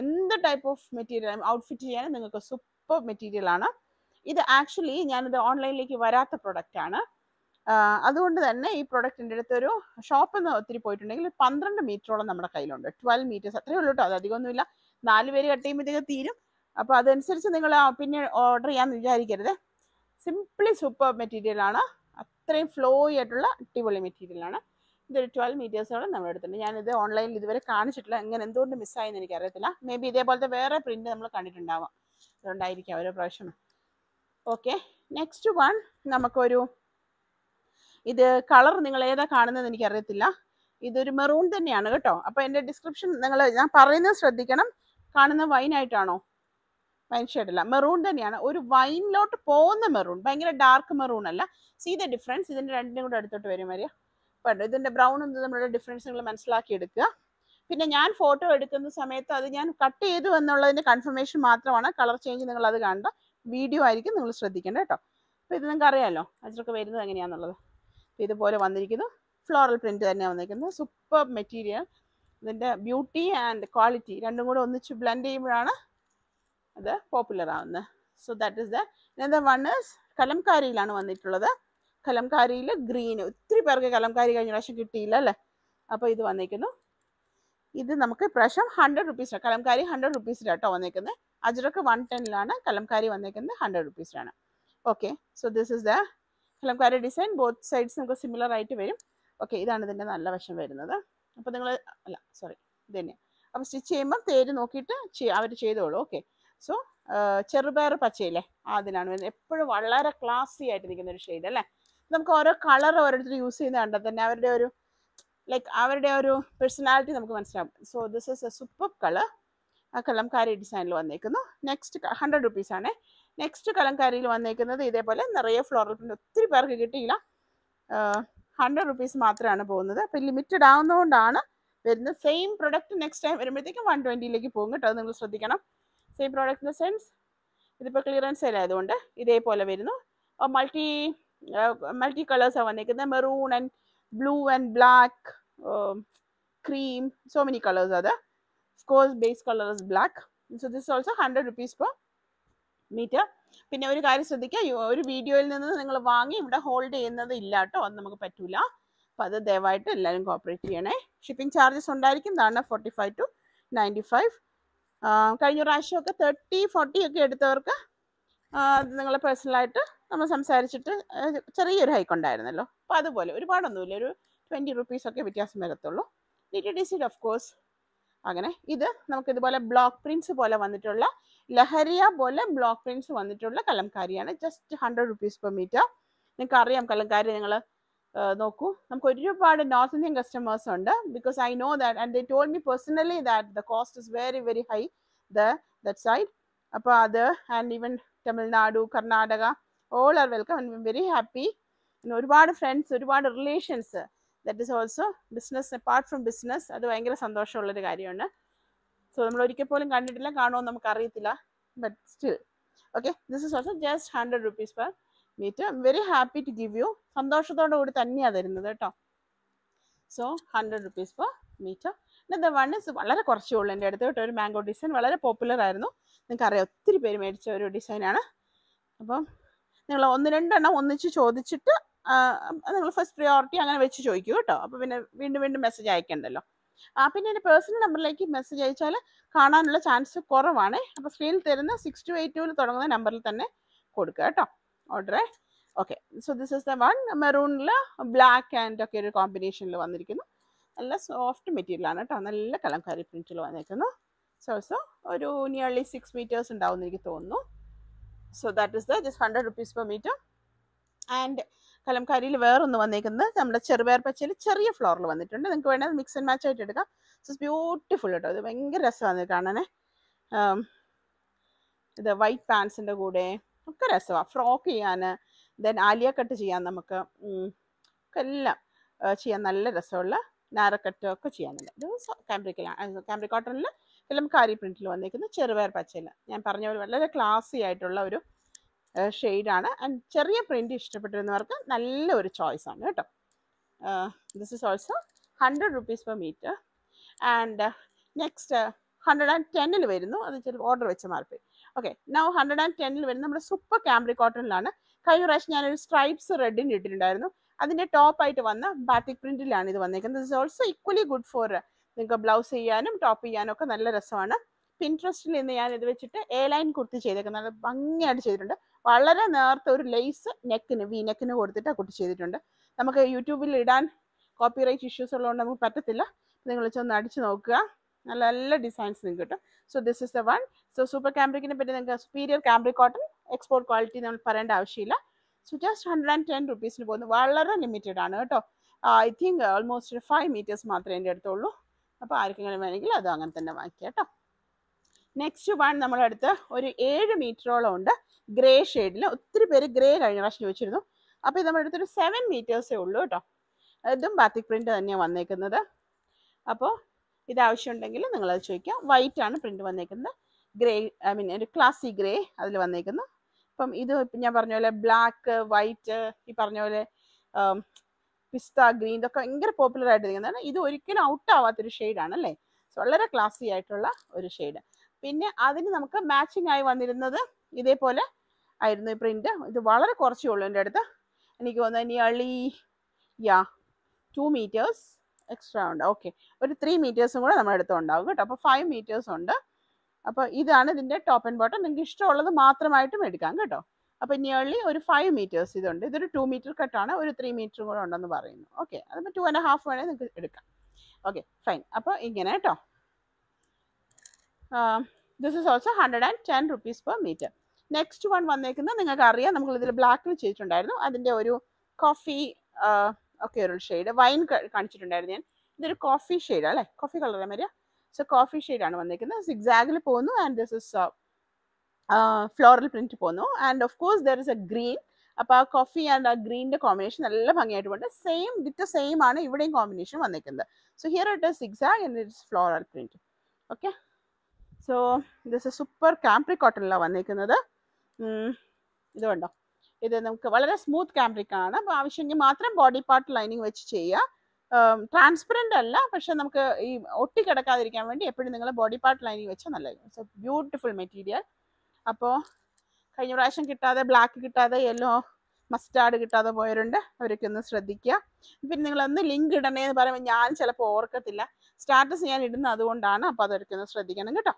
എന്ത് ടൈപ്പ് ഓഫ് മെറ്റീരിയൽ ഔട്ട്ഫിറ്റ് ചെയ്യാനും നിങ്ങൾക്ക് സൂപ്പർ മെറ്റീരിയലാണ് ഇത് ആക്ച്വലി ഞാനിത് ഓൺലൈനിലേക്ക് വരാത്ത പ്രൊഡക്റ്റാണ് അതുകൊണ്ട് തന്നെ ഈ പ്രൊഡക്റ്റിൻ്റെ അടുത്ത് ഒരു ഷോപ്പിൽ നിന്ന് ഒത്തിരി പോയിട്ടുണ്ടെങ്കിൽ പന്ത്രണ്ട് മീറ്ററോളം നമ്മുടെ കയ്യിലുണ്ട് ട്വൽവ് മീറ്റേഴ്സ് അത്രയേ ഉള്ളൂ കേട്ടോ അത് അധികമൊന്നുമില്ല നാല് പേര് കട്ട് ചെയ്യുമ്പോഴത്തേക്ക് തീരും അപ്പോൾ അതനുസരിച്ച് നിങ്ങൾ പിന്നെ ഓർഡർ ചെയ്യാമെന്ന് വിചാരിക്കരുത് സിംപ്ലി സൂപ്പർ മെറ്റീരിയലാണ് അത്രയും ഫ്ലോ ആയിട്ടുള്ള അടിപൊളി മെറ്റീരിയലാണ് ഇതൊരു ട്വൽവ് മീറ്റേഴ്സോളം നമ്മൾ എടുത്തിട്ടുണ്ട് ഞാനിത് ഓൺലൈനിൽ ഇതുവരെ കാണിച്ചിട്ടില്ല എങ്ങനെ എന്തുകൊണ്ട് മിസ്സായെന്ന് അറിയത്തില്ല മേ ബി ഇതേപോലത്തെ വേറെ പ്രിൻ്റ് നമ്മൾ കണ്ടിട്ടുണ്ടാവാം അതുകൊണ്ടായിരിക്കാം ഓരോ പ്രാവശ്യം ഓക്കെ നെക്സ്റ്റ് വൺ നമുക്കൊരു ഇത് കളർ നിങ്ങൾ ഏതാ കാണുന്നത് എനിക്കറിയത്തില്ല ഇതൊരു മെറൂൺ തന്നെയാണ് കേട്ടോ അപ്പോൾ എൻ്റെ ഡിസ്ക്രിപ്ഷൻ നിങ്ങൾ ഞാൻ പറയുന്നത് ശ്രദ്ധിക്കണം കാണുന്ന വൈൻ ആയിട്ടാണോ വൈൻ ഷെയ്ഡല്ല മെറൂൺ തന്നെയാണ് ഒരു വൈനിലോട്ട് പോകുന്ന മെറൂൺ ഭയങ്കര ഡാർക്ക് മെറൂൺ അല്ല സീ ദ ഡിഫറൻസ് ഇതിൻ്റെ രണ്ടിനും കൂടെ അടുത്തോട്ട് വരും വരിക പണ്ട് ഇതിൻ്റെ ബ്രൗണും നമ്മളുടെ ഡിഫറൻസ് നിങ്ങൾ മനസ്സിലാക്കി എടുക്കുക പിന്നെ ഞാൻ ഫോട്ടോ എടുക്കുന്ന സമയത്ത് അത് ഞാൻ കട്ട് ചെയ്തു എന്നുള്ളതിൻ്റെ കൺഫർമേഷൻ മാത്രമാണ് കളർ ചേഞ്ച് നിങ്ങൾ അത് കണ്ട വീഡിയോ ആയിരിക്കും നിങ്ങൾ ശ്രദ്ധിക്കേണ്ടത് കേട്ടോ അപ്പോൾ ഇത് നിങ്ങൾക്ക് അറിയാമല്ലോ അച്ഛനൊക്കെ വരുന്നത് എങ്ങനെയാണെന്നുള്ളത് ഇതുപോലെ വന്നിരിക്കുന്നു ഫ്ലോറൽ പ്രിന്റ് തന്നെ വന്നിരിക്കുന്നത് സൂപ്പർ മെറ്റീരിയൽ ഇതിൻ്റെ ബ്യൂട്ടി ആൻഡ് ക്വാളിറ്റി രണ്ടും കൂടെ ഒന്നിച്ച് ബ്ലെൻഡ് ചെയ്യുമ്പോഴാണ് അത് പോപ്പുലർ ആവുന്നത് സോ ദാറ്റ് ഇസ് ദ വണ്ണേഴ്സ് വൺ കലംകാരിയിലാണ് വന്നിട്ടുള്ളത് കലംകാരിയിൽ ഗ്രീൻ ഒത്തിരി പേർക്ക് കലംകാരി കഴിഞ്ഞ പ്രാവശ്യം കിട്ടിയില്ല അല്ലേ അപ്പോൾ ഇത് വന്നിരിക്കുന്നു ഇത് നമുക്ക് പ്രാവശ്യം ഹൺഡ്രഡ് റുപ്പീസിലാണ് കലംകാരി ഹൺഡ്രഡ് റുപ്പീസിലാണ് കേട്ടോ വന്നിരിക്കുന്നത് അജ്രക്ക് വൺ ടെന്നിലാണ് കലംകാരി വന്നിരിക്കുന്നത് ഹൺഡ്രഡ് റുപ്പീസിലാണ് okay so this is the kalamkari design both sides നമുക്ക് സിമിലർ ആയിട്ട് വരും ഓക്കെ ഇതാണ് ഇതിൻ്റെ നല്ല വശം വരുന്നത് അപ്പോൾ നിങ്ങൾ അല്ല സോറി ഇത് തന്നെയാണ് അപ്പോൾ സ്റ്റിച്ച് ചെയ്യുമ്പോൾ തേര് നോക്കിയിട്ട് അവർ ചെയ്തോളൂ ഓക്കെ സോ ചെറുപയർ പച്ചയില്ലേ അതിനാണ് വരുന്നത് എപ്പോഴും വളരെ ക്ലാസി ആയിട്ട് നിൽക്കുന്ന ഒരു ഷെയ്ഡ് അല്ലേ നമുക്ക് ഓരോ കളർ ഓരോരുത്തർ യൂസ് ചെയ്യുന്ന കണ്ടാൽ തന്നെ അവരുടെ ഒരു ലൈക്ക് അവരുടെ ഒരു പേഴ്സണാലിറ്റി നമുക്ക് മനസ്സിലാവും so this is a super colour kalamkari ഡിസൈനിൽ വന്നേക്കുന്നു നെക്സ്റ്റ് ഹൺഡ്രഡ് ആണേ നെക്സ്റ്റ് കലങ്കാരിയിൽ വന്നേക്കുന്നത് ഇതേപോലെ നിറയെ ഫ്ലോറൽ പ്രിൻ്റ് ഒത്തിരി പേർക്ക് കിട്ടിയില്ല ഹൺഡ്രഡ് റുപ്പീസ് മാത്രമാണ് പോകുന്നത് അപ്പോൾ ലിമിറ്റഡ് ആവുന്നതുകൊണ്ടാണ് വരുന്ന സെയിം പ്രൊഡക്റ്റ് നെക്സ്റ്റ് ടൈം വരുമ്പോഴത്തേക്കും വൺ ട്വൻറ്റിയിലേക്ക് പോകും കേട്ടോ അത് നിങ്ങൾ ശ്രദ്ധിക്കണം same product in the sense ഇതിപ്പോൾ ക്ലിയറൻസ് ആയതുകൊണ്ട് ഇതേപോലെ വരുന്നു മൾട്ടി മൾട്ടി കളേഴ്സാണ് വന്നേക്കുന്നത് maroon and blue and black cream so many colours അത് viscose base base black so this also hundred rupees for 100 metre പിന്നെ ഒരു കാര്യം ശ്രദ്ധിക്കുക ഒരു വീഡിയോയിൽ നിന്ന് നിങ്ങൾ വാങ്ങി ഇവിടെ ഹോൾഡ് ചെയ്യുന്നത് ഇല്ല കേട്ടോ അത് നമുക്ക് പറ്റൂല അപ്പം അത് ദയവായിട്ട് എല്ലാവരും കോപ്പറേറ്റ് ചെയ്യണേ ഷിപ്പിംഗ് ചാർജസ് ഇതാണ് forty five to ninety five കഴിഞ്ഞ പ്രാവശ്യമൊക്കെ തേർട്ടി ഫോർട്ടി ഒക്കെ എടുത്തവർക്ക് നിങ്ങൾ പേഴ്സണലായിട്ട് നമ്മൾ സംസാരിച്ചിട്ട് ചെറിയൊരു ഹൈക്ക് ഉണ്ടായിരുന്നല്ലോ അപ്പോൾ അതുപോലെ ഒരുപാടൊന്നുമില്ല ഒരു ട്വൻറ്റി റുപ്പീസൊക്കെ വ്യത്യാസം വരത്തുള്ളൂ ഡി ടി ഡി സിയിൽ ഓഫ് കോഴ്സ് അങ്ങനെ ഇത് നമുക്ക് ഇതുപോലെ ബ്ലോക്ക് പ്രിൻസ് പോലെ വന്നിട്ടുള്ള ലഹരിയ പോലെ ബ്ലോക്ക് പ്രിൻസ് വന്നിട്ടുള്ള കലംകാരിയാണ് just hundred rupees per metre നിങ്ങൾക്ക് അറിയാം കലംകാരി നിങ്ങൾ നോക്കൂ നമുക്ക് ഒരുപാട് നോർത്ത് ഇന്ത്യൻ കസ്റ്റമേഴ്സ് ഉണ്ട് because I know that and the told me personally that the cost is very very high the that side അപ്പോൾ അത് and even Tamil Nadu Karnataka all are welcome and very happy ഒരുപാട് ഫ്രണ്ട്സ് ഒരുപാട് relations that is also business apart from business അത് ഭയങ്കര സന്തോഷമുള്ളൊരു കാര്യമാണ് so നമ്മൾ ഒരിക്കൽ പോലും കണ്ടിട്ടില്ല കാണുമെന്ന് നമുക്ക് അറിയത്തില്ല but still okay this is also just hundred rupees per metre I'm very happy to give you സന്തോഷത്തോടു കൂടി തന്നെയാണ് തരുന്നത് കേട്ടോ so hundred rupees per metre the one is വളരെ കുറച്ചേ ഉള്ളൂ എൻ്റെ അടുത്ത് കേട്ടോ ഒരു മാംഗോ ഡിസൈൻ വളരെ പോപ്പുലർ ആയിരുന്നു നിങ്ങൾക്കറിയാം ഒത്തിരി പേര് മേടിച്ച ഒരു ഡിസൈനാണ് അപ്പം നിങ്ങൾ ഒന്ന് രണ്ടെണ്ണം ഒന്നിച്ച് ചോദിച്ചിട്ട് നിങ്ങൾ ഫസ്റ്റ് പ്രിയോറിറ്റി അങ്ങനെ വെച്ച് ചോദിക്കൂ കേട്ടോ അപ്പോൾ പിന്നെ വീണ്ടും വീണ്ടും മെസ്സേജ് അയക്കണ്ടല്ലോ ആ പിന്നെ എൻ്റെ പേഴ്സണൽ നമ്പറിലേക്ക് മെസ്സേജ് അയച്ചാൽ കാണാനുള്ള ചാൻസ് കുറവാണ് അപ്പോൾ സ്ക്രീനിൽ തരുന്ന സിക്സ് ടു എയ്റ്റ് ടുവിൽ തുടങ്ങുന്ന നമ്പറിൽ തന്നെ കൊടുക്കുക കേട്ടോ ഓർഡറെ okay so this is the one മെറൂണിൽ ബ്ലാക്ക് ആൻഡ് ഒക്കെ ഒരു കോമ്പിനേഷനിൽ വന്നിരിക്കുന്നു നല്ല സോഫ്റ്റ് മെറ്റീരിയലാണ് കേട്ടോ നല്ല കലംകാരി പ്രിന്റിൽ വന്നിരിക്കുന്നു സോ സോ ഒരു നിയർലി സിക്സ് മീറ്റേഴ്സ് ഉണ്ടാവും എനിക്ക് തോന്നുന്നു so that is the just hundred rupees per metre and കലംകാരിയിൽ വേറൊന്ന് വന്നേക്കുന്നത് നമ്മുടെ ചെറുപയർ പച്ചയിൽ ചെറിയ ഫ്ലോറിൽ വന്നിട്ടുണ്ട് നിങ്ങൾക്ക് വേണമെങ്കിൽ മിക്സ് ആൻഡ് മാച്ച് ആയിട്ട് എടുക്കാം സോ ബ്യൂട്ടിഫുൾ കേട്ടോ ഇത് ഭയങ്കര രസമാണ് കാണാനേ ഇത് വൈറ്റ് പാൻസിൻ്റെ കൂടെ ഒക്കെ രസമാണ് ഫ്രോക്ക് ചെയ്യാൻ ദെൻ ആലിയ കട്ട് ചെയ്യാൻ നമുക്ക് ഒക്കെ എല്ലാം ചെയ്യാൻ നല്ല രസമുള്ള നാരക്കട്ട് ഒക്കെ ചെയ്യാനുണ്ട് ഇത് കാമ്പ്രിക്കിലാണ് കാമ്പ്രിക് കോട്ടണിൽ ഫിലംകാരി പ്രിൻറ്റിൽ വന്നിരിക്കുന്ന ചെറുപയർ പച്ചയിൽ ഞാൻ പറഞ്ഞ പോലെ വളരെ ക്ലാസി ആയിട്ടുള്ള ഒരു ഷെയ്ഡാണ് ആൻഡ് ചെറിയ പ്രിൻറ്റ് ഇഷ്ടപ്പെട്ടിരുന്നവർക്ക് നല്ലൊരു ആണ് കേട്ടോ this is also hundred rupees per metre and next hundred and ടെന്നിൽ വരുന്നു അത് ചിലപ്പോൾ ഓർഡർ വെച്ച mark okay now hundred and ടെന്നിൽ വരുന്നത് നമ്മുടെ സൂപ്പർ ക്യാമ്പ്രി കോട്ടണിലാണ് കഴിഞ്ഞ പ്രാവശ്യം ഞാനൊരു സ്ട്രൈപ്സ് റെഡിന് ഇട്ടിട്ടുണ്ടായിരുന്നു അതിൻ്റെ ടോപ്പായിട്ട് വന്ന ബാറ്റിക് പ്രിൻറ്റിലാണ് ഇത് വന്നേക്കുന്നത് this also equally good for നിങ്ങൾക്ക് ബ്ലൗസ് ചെയ്യാനും ടോപ്പ് ചെയ്യാനും ഒക്കെ നല്ല രസമാണ് പിൻട്രസ്റ്റിൽ നിന്ന് ഞാൻ ഇത് വെച്ചിട്ട് എ ലൈൻ കുർത്തി ചെയ്തേക്കുന്നത് നല്ല ഭംഗിയായിട്ട് ചെയ്തിട്ടുണ്ട് വളരെ നേർത്ത ഒരു ലേസ് നെക്കിന് വി നെക്കിന് കൊടുത്തിട്ട് ആ കുട്ടി ചെയ്തിട്ടുണ്ട് നമുക്ക് യൂട്യൂബിൽ ഇടാൻ കോപ്പിറൈറ്റ് ഇഷ്യൂസ് ഉള്ളതുകൊണ്ട് നമുക്ക് പറ്റത്തില്ല നിങ്ങൾ ഒന്ന് അടിച്ചു നോക്കുക നല്ല നല്ല ഡിസൈൻസ് നിങ്ങൾക്ക് കിട്ടും so this is the one so super ക്യാമ്പ്രിക്കിനെ പറ്റി നിങ്ങൾക്ക് superior cambric cotton export quality നമ്മൾ പറയേണ്ട ആവശ്യമില്ല so just hundred and ten റുപ്പീസിന് പോകുന്നത് വളരെ ലിമിറ്റഡ് ആണ് കേട്ടോ I think almost five metres മാത്രമേ എൻ്റെ അടുത്തുള്ളൂ അപ്പോൾ ആർക്കെങ്കിലും വേണമെങ്കിൽ അത് അങ്ങനെ തന്നെ വാങ്ങിക്കാം കേട്ടോ നെക്സ്റ്റ് വൺ നമ്മുടെ അടുത്ത് ഒരു ഏഴ് മീറ്ററോളം ഉണ്ട് ഗ്രേ ഷെയ്ഡിൽ ഒത്തിരി പേര് ഗ്രേ കഴിഞ്ഞ പ്രാവശ്യം ചോദിച്ചിരുന്നു അപ്പോൾ ഇത് നമ്മുടെ അടുത്തൊരു സെവൻ മീറ്റേഴ്സേ ഉള്ളൂ കേട്ടോ ഇതും ബാത്തിക് പ്രിൻറ്റ് തന്നെയാണ് വന്നേക്കുന്നത് അപ്പോൾ ഇതാവശ്യമുണ്ടെങ്കിൽ നിങ്ങളത് ചോദിക്കുക വൈറ്റ് ആണ് പ്രിൻറ്റ് വന്നേക്കുന്നത് ഗ്രേ ഐ മീൻ ഒരു ക്ലാസി ഗ്രേ അതിൽ വന്നേക്കുന്നു അപ്പം ഇത് ഞാൻ പറഞ്ഞ പോലെ ബ്ലാക്ക് വൈറ്റ് ഈ പറഞ്ഞ പോലെ പിസ്ത ഗ്രീൻ ഇതൊക്കെ ഭയങ്കര പോപ്പുലർ ആയിട്ട് നിൽക്കുന്നതാണ് ഇത് ഒരിക്കലും ഔട്ട് ആവാത്തൊരു ഷെയ്ഡാണ് അല്ലേ വളരെ ക്ലാസി ആയിട്ടുള്ള ഒരു ഷെയ്ഡ് പിന്നെ അതിന് നമുക്ക് മാച്ചിങ് ആയി വന്നിരുന്നത് ഇതേപോലെ ആയിരുന്നു ഈ ഇത് വളരെ കുറച്ചേ ഉള്ളൂ എൻ്റെ അടുത്ത് എനിക്ക് തോന്നുന്നു ഇനി അളി യാ ടു മീറ്റേഴ്സ് എക്സ്ട്രാ ഉണ്ട് ഓക്കെ ഒരു ത്രീ മീറ്റേഴ്സും കൂടെ നമ്മുടെ അടുത്ത് ഉണ്ടാവും കേട്ടോ അപ്പോൾ ഫൈവ് മീറ്റേഴ്സ് ഉണ്ട് അപ്പോൾ ഇതാണ് ഇതിൻ്റെ ടോപ്പ് ആൻഡ് ബോട്ടം നിങ്ങൾക്ക് ഇഷ്ടമുള്ളത് മാത്രമായിട്ടും എടുക്കാം കേട്ടോ അപ്പോൾ നിയർലി ഒരു ഫൈവ് മീറ്റേഴ്സ് ഇതുണ്ട് ഇതൊരു ടു മീറ്റർ കട്ടാണ് ഒരു ത്രീ മീറ്ററും കൂടെ ഉണ്ടെന്ന് പറയുന്നു ഓക്കെ അതിപ്പോൾ ടു ആൻഡ് ഹാഫ് വേണേൽ നിങ്ങൾക്ക് എടുക്കാം ഓക്കെ ഫൈൻ അപ്പോൾ ഇങ്ങനെ കേട്ടോ this is also hundred and ten rupees per metre next one വന്നേക്കുന്നത് നിങ്ങൾക്ക് അറിയാം നമ്മൾ ഇതിൽ ബ്ലാക്കിൽ ചെയ്തിട്ടുണ്ടായിരുന്നു അതിൻ്റെ ഒരു കോഫി ഒക്കെ ഒരു ഷെയ്ഡ് വൈൻ കാണിച്ചിട്ടുണ്ടായിരുന്നു ഞാൻ ഇതൊരു കോഫി ഷെയ്ഡ് അല്ലേ കോഫി കളർ വരിക സോ കോഫി ഷെയ്ഡാണ് വന്നേക്കുന്നത് സിക്സാഗിൽ പോകുന്നു and this is floral print പോകുന്നു and of course there is a green അപ്പോൾ ആ കോഫി ആൻഡ് ആ ഗ്രീനിൻ്റെ കോമ്പിനേഷൻ നല്ല ഭംഗിയായിട്ട് പോയിട്ട് സെയിം ഡിറ്റ സെയിം ആണ് ഇവിടെയും കോമ്പിനേഷൻ വന്നേക്കുന്നത് so here it zigzag and it's floral print okay so this super cambric കോട്ടണിലാണ് വന്നിരിക്കുന്നത് ഇത് കണ്ടോ ഇത് നമുക്ക് വളരെ സ്മൂത്ത് ക്യാമ്പ്രിക് ആണ് അപ്പോൾ ആവശ്യമെങ്കിൽ മാത്രം ബോഡി പാർട്ട് ലൈനിങ് വെച്ച് ചെയ്യുക ട്രാൻസ്പെറൻ്റ് അല്ല പക്ഷെ നമുക്ക് ഈ ഒട്ടി കിടക്കാതിരിക്കാൻ വേണ്ടി എപ്പോഴും നിങ്ങൾ ബോഡി പാർട്ട് ലൈനിങ് വെച്ചാൽ നല്ലതായിരിക്കും ഇറ്റ്സ് എ ബ്യൂട്ടിഫുൾ മെറ്റീരിയൽ അപ്പോൾ കഴിഞ്ഞ പ്രാവശ്യം കിട്ടാതെ ബ്ലാക്ക് കിട്ടാതെ യെല്ലോ മസ്റ്റാർഡ് കിട്ടാതെ പോയവരുണ്ട് അവരൊക്കെ ഒന്ന് ശ്രദ്ധിക്കുക പിന്നെ നിങ്ങളൊന്ന് ലിങ്ക് ഇടണേ എന്ന് പറയുമ്പോൾ ഞാൻ ചിലപ്പോൾ ഓർക്കത്തില്ല സ്റ്റാറ്റസ് ഞാൻ ഇടുന്ന അതുകൊണ്ടാണ് അപ്പോൾ അതൊക്കെ ഒന്ന് ശ്രദ്ധിക്കണം കേട്ടോ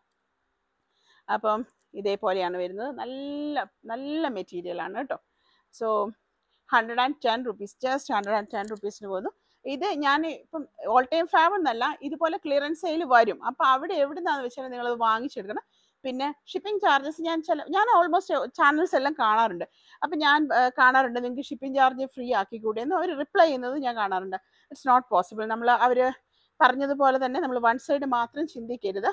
അപ്പം ഇതേപോലെയാണ് വരുന്നത് നല്ല നല്ല മെറ്റീരിയലാണ് കേട്ടോ so hundred and ten rupees just hundred and ten റുപ്പീസിന് പോകുന്നു ഇത് ഞാൻ ഇപ്പം ഓൾ ടൈം ഫാവ് എന്നല്ല ഇതുപോലെ ക്ലിയറൻസ് സെയിൽ വരും അപ്പോൾ അവിടെ എവിടുന്നാന്ന് വെച്ചാൽ നിങ്ങളത് വാങ്ങിച്ചെടുക്കണം പിന്നെ ഷിപ്പിംഗ് ചാർജസ് ഞാൻ ചില ഞാൻ ഓൾമോസ്റ്റ് ചാനൽസ് എല്ലാം കാണാറുണ്ട് അപ്പം ഞാൻ കാണാറുണ്ട് നിങ്ങൾക്ക് ഷിപ്പിംഗ് ചാർജ് ഫ്രീ ആക്കിക്കൂടെ എന്ന് അവർ റിപ്ലൈ ചെയ്യുന്നത് ഞാൻ കാണാറുണ്ട് ഇറ്റ്സ് നോട്ട് പോസിബിൾ നമ്മൾ അവർ പറഞ്ഞതുപോലെ തന്നെ നമ്മൾ വൺ സൈഡ് മാത്രം ചിന്തിക്കരുത്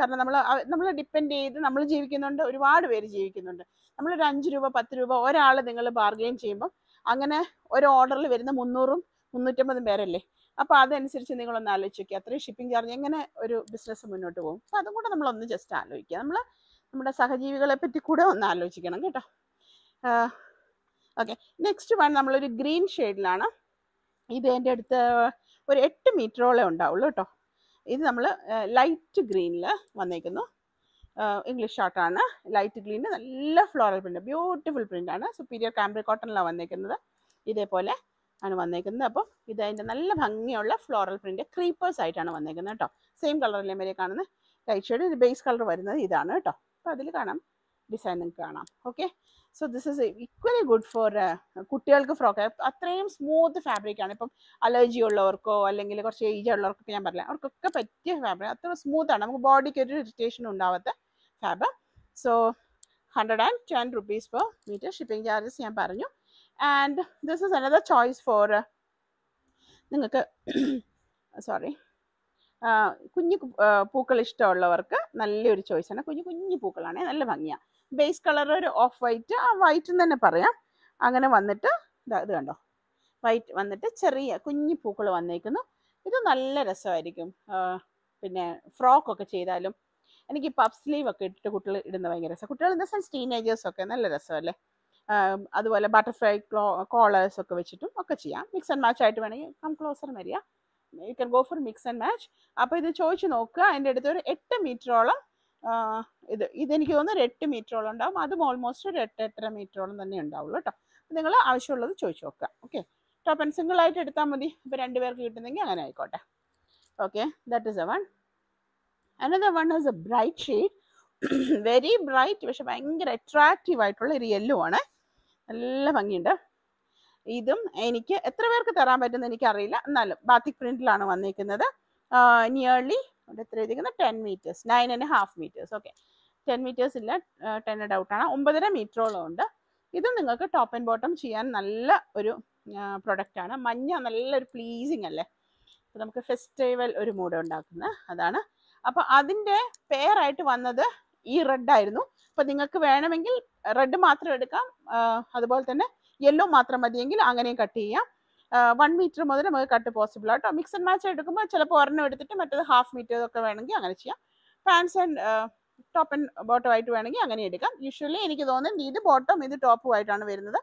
കാരണം നമ്മൾ നമ്മൾ ഡിപ്പെൻഡ് ചെയ്ത് നമ്മൾ ജീവിക്കുന്നുണ്ട് ഒരുപാട് പേര് ജീവിക്കുന്നുണ്ട് നമ്മൾ ഒരു അഞ്ച് രൂപ പത്ത് രൂപ ഒരാൾ നിങ്ങൾ ബാർഗെയിൻ ചെയ്യുമ്പോൾ അങ്ങനെ ഒരു ഓർഡറിൽ വരുന്ന മുന്നൂറും മുന്നൂറ്റമ്പതും പേരല്ലേ അപ്പോൾ അതനുസരിച്ച് നിങ്ങളൊന്ന് ആലോചിച്ച് നോക്കുക അത്രയും ഷിപ്പിംഗ് ചാർജ് എങ്ങനെ ഒരു ബിസിനസ് മുന്നോട്ട് പോകും അപ്പോൾ അതും കൂടെ നമ്മളൊന്ന് ജസ്റ്റ് ആലോചിക്കുക നമ്മൾ നമ്മുടെ സഹജീവികളെ പറ്റി കൂടെ ഒന്ന് ആലോചിക്കണം കേട്ടോ ഓക്കെ നെക്സ്റ്റ് വൺ നമ്മളൊരു ഗ്രീൻ ഷെയ്ഡിലാണ് ഇത് എൻ്റെ അടുത്ത് ഒരു എട്ട് മീറ്ററോളം ഉണ്ടാവുള്ളൂ കേട്ടോ ഇത് നമ്മൾ ലൈറ്റ് ഗ്രീനിൽ വന്നേക്കുന്നു ഇംഗ്ലീഷ് ഷോർട്ടാണ് ലൈറ്റ് ഗ്രീനിൽ നല്ല ഫ്ലോറൽ പ്രിൻ്റ് ബ്യൂട്ടിഫുൾ പ്രിൻ്റാണ് സുപ്പീരിയർ കാംബ്രി കോട്ടണിലാണ് വന്നേക്കുന്നത് ഇതേപോലെ ആണ് വന്നേക്കുന്നത് അപ്പോൾ ഇത് അതിൻ്റെ നല്ല ഭംഗിയുള്ള ഫ്ലോറൽ പ്രിൻ്റ് ക്രീപ്പേഴ്സ് ആയിട്ടാണ് വന്നേക്കുന്നത് കേട്ടോ സെയിം കളറിലെ മേലെ കാണുന്ന ലൈറ്റ് ഷെയ്ഡ് ബേസ് കളർ വരുന്നത് ഇതാണ് കേട്ടോ അപ്പോൾ അതിൽ കാണാം ഡിസൈൻ നിങ്ങൾക്ക് കാണാം okay so this is equally good for കുട്ടികൾക്ക് ഫ്രോക്ക് അത്രയും സ്മൂത്ത് ഫാബ്രിക് ആണ് ഇപ്പം അലർജി ഉള്ളവർക്കോ അല്ലെങ്കിൽ കുറച്ച് ഏജ് ഉള്ളവർക്കൊക്കെ ഞാൻ പറയാം അവർക്കൊക്കെ പറ്റിയ ഫാബ്രിക് അത്ര സ്മൂത്താണ് നമുക്ക് ബോഡിക്ക് ഒരു ഇറിറ്റേഷൻ ഉണ്ടാവാത്ത fab so hundred and ten rupees per metre shipping charges ഞാൻ പറഞ്ഞു and this is another choice for നിങ്ങൾക്ക് സോറി കുഞ്ഞു പൂക്കൾ ഇഷ്ടമുള്ളവർക്ക് നല്ലൊരു ചോയ്സാണ് കുഞ്ഞു കുഞ്ഞു പൂക്കളാണ് നല്ല ഭംഗിയാണ് ബേസ് കളർ ഒരു ഓഫ് വൈറ്റ് ആ വൈറ്റ് തന്നെ പറയാം അങ്ങനെ വന്നിട്ട് ഇത് കണ്ടോ വൈറ്റ് വന്നിട്ട് ചെറിയ കുഞ്ഞു പൂക്കൾ വന്നേക്കുന്നു ഇത് നല്ല രസമായിരിക്കും പിന്നെ ഫ്രോക്കൊക്കെ ചെയ്താലും എനിക്ക് പഫ് സ്ലീവ് ഒക്കെ ഇട്ടിട്ട് കുട്ടികൾ ഇടുന്ന ഭയങ്കര രസം കുട്ടികൾ ഇൻ സെൻസ് ടീനേജേഴ്സൊക്കെ നല്ല രസമല്ലേ അതുപോലെ ബട്ടർഫ്ലൈ ക്ലോ ഒക്കെ വെച്ചിട്ടും ഒക്കെ ചെയ്യാം മിക്സ് ആൻഡ് മാച്ച് ആയിട്ട് വേണമെങ്കിൽ കം ക്ലോസർ വരിക you can go for mix and match അപ്പോൾ ഇത് ചോദിച്ച് നോക്കുക അതിൻ്റെ അടുത്ത് ഒരു എട്ട് മീറ്ററോളം ഇത് ഇതെനിക്ക് തോന്നുന്നു ഒരു എട്ട് മീറ്ററോളം ഉണ്ടാവും അതും ഓൾമോസ്റ്റ് ഒരു എട്ട് എട്ടര മീറ്ററോളം തന്നെ ഉണ്ടാവുള്ളൂ കേട്ടോ നിങ്ങൾ ആവശ്യമുള്ളത് ചോദിച്ചു നോക്കുക ഓക്കെ ടോപ്പ് ആൻഡ് സിംഗിൾ ആയിട്ട് എടുത്താൽ മതി ഇപ്പം രണ്ടുപേർക്ക് പേർക്ക് കിട്ടുന്നെങ്കിൽ അങ്ങനെ ആയിക്കോട്ടെ okay that is a one another one is a bright shade very bright പക്ഷെ ഭയങ്കര അട്രാക്റ്റീവ് ആയിട്ടുള്ള ഒരു യെല്ലോ ആണ് നല്ല ഭംഗിയുണ്ട് ഇതും എനിക്ക് എത്ര പേർക്ക് തരാൻ പറ്റുമെന്ന് എനിക്കറിയില്ല എന്നാലും ബാത്തിക് പ്രിന്റിലാണ് വന്നിരിക്കുന്നത് നിയർലി ഇവിടെ എത്ര എഴുതിക്കുന്നത് ten metres nine and half metres okay ten metres ഇല്ല ടെൻ ഡൗട്ടാണ് ഒമ്പതര മീറ്ററോളം ഉണ്ട് ഇത് നിങ്ങൾക്ക് ടോപ്പ് ആൻഡ് ബോട്ടം ചെയ്യാൻ നല്ല ഒരു പ്രൊഡക്റ്റാണ് മഞ്ഞ നല്ലൊരു പ്ലീസിങ് അല്ലേ അപ്പോൾ നമുക്ക് ഫെസ്റ്റിവൽ ഒരു മൂഡ് ഉണ്ടാക്കുന്ന അതാണ് അപ്പോൾ അതിൻ്റെ പെയറായിട്ട് വന്നത് ഈ റെഡ് ആയിരുന്നു അപ്പോൾ നിങ്ങൾക്ക് വേണമെങ്കിൽ റെഡ് മാത്രം എടുക്കാം അതുപോലെ തന്നെ യെല്ലോ മാത്രം മതിയെങ്കിൽ അങ്ങനെയും കട്ട് ചെയ്യാം വൺ മീറ്റർ മുതൽ നമുക്ക് കട്ട് പോസിബിൾ ആട്ടോ മിക്സ് ആൻഡ് മാച്ച് എടുക്കുമ്പോൾ ചിലപ്പോൾ ഒരെണ്ണം എടുത്തിട്ട് മറ്റേത് ഹാഫ് മീറ്റർ ഒക്കെ വേണമെങ്കിൽ അങ്ങനെ ചെയ്യാം pants and top and bottom ആയിട്ട് വേണമെങ്കിൽ അങ്ങനെ എടുക്കാം യൂഷ്വലി എനിക്ക് തോന്നുന്നത് ഇത് ബോട്ടം ഇത് ടോപ്പും ആയിട്ടാണ് വരുന്നത്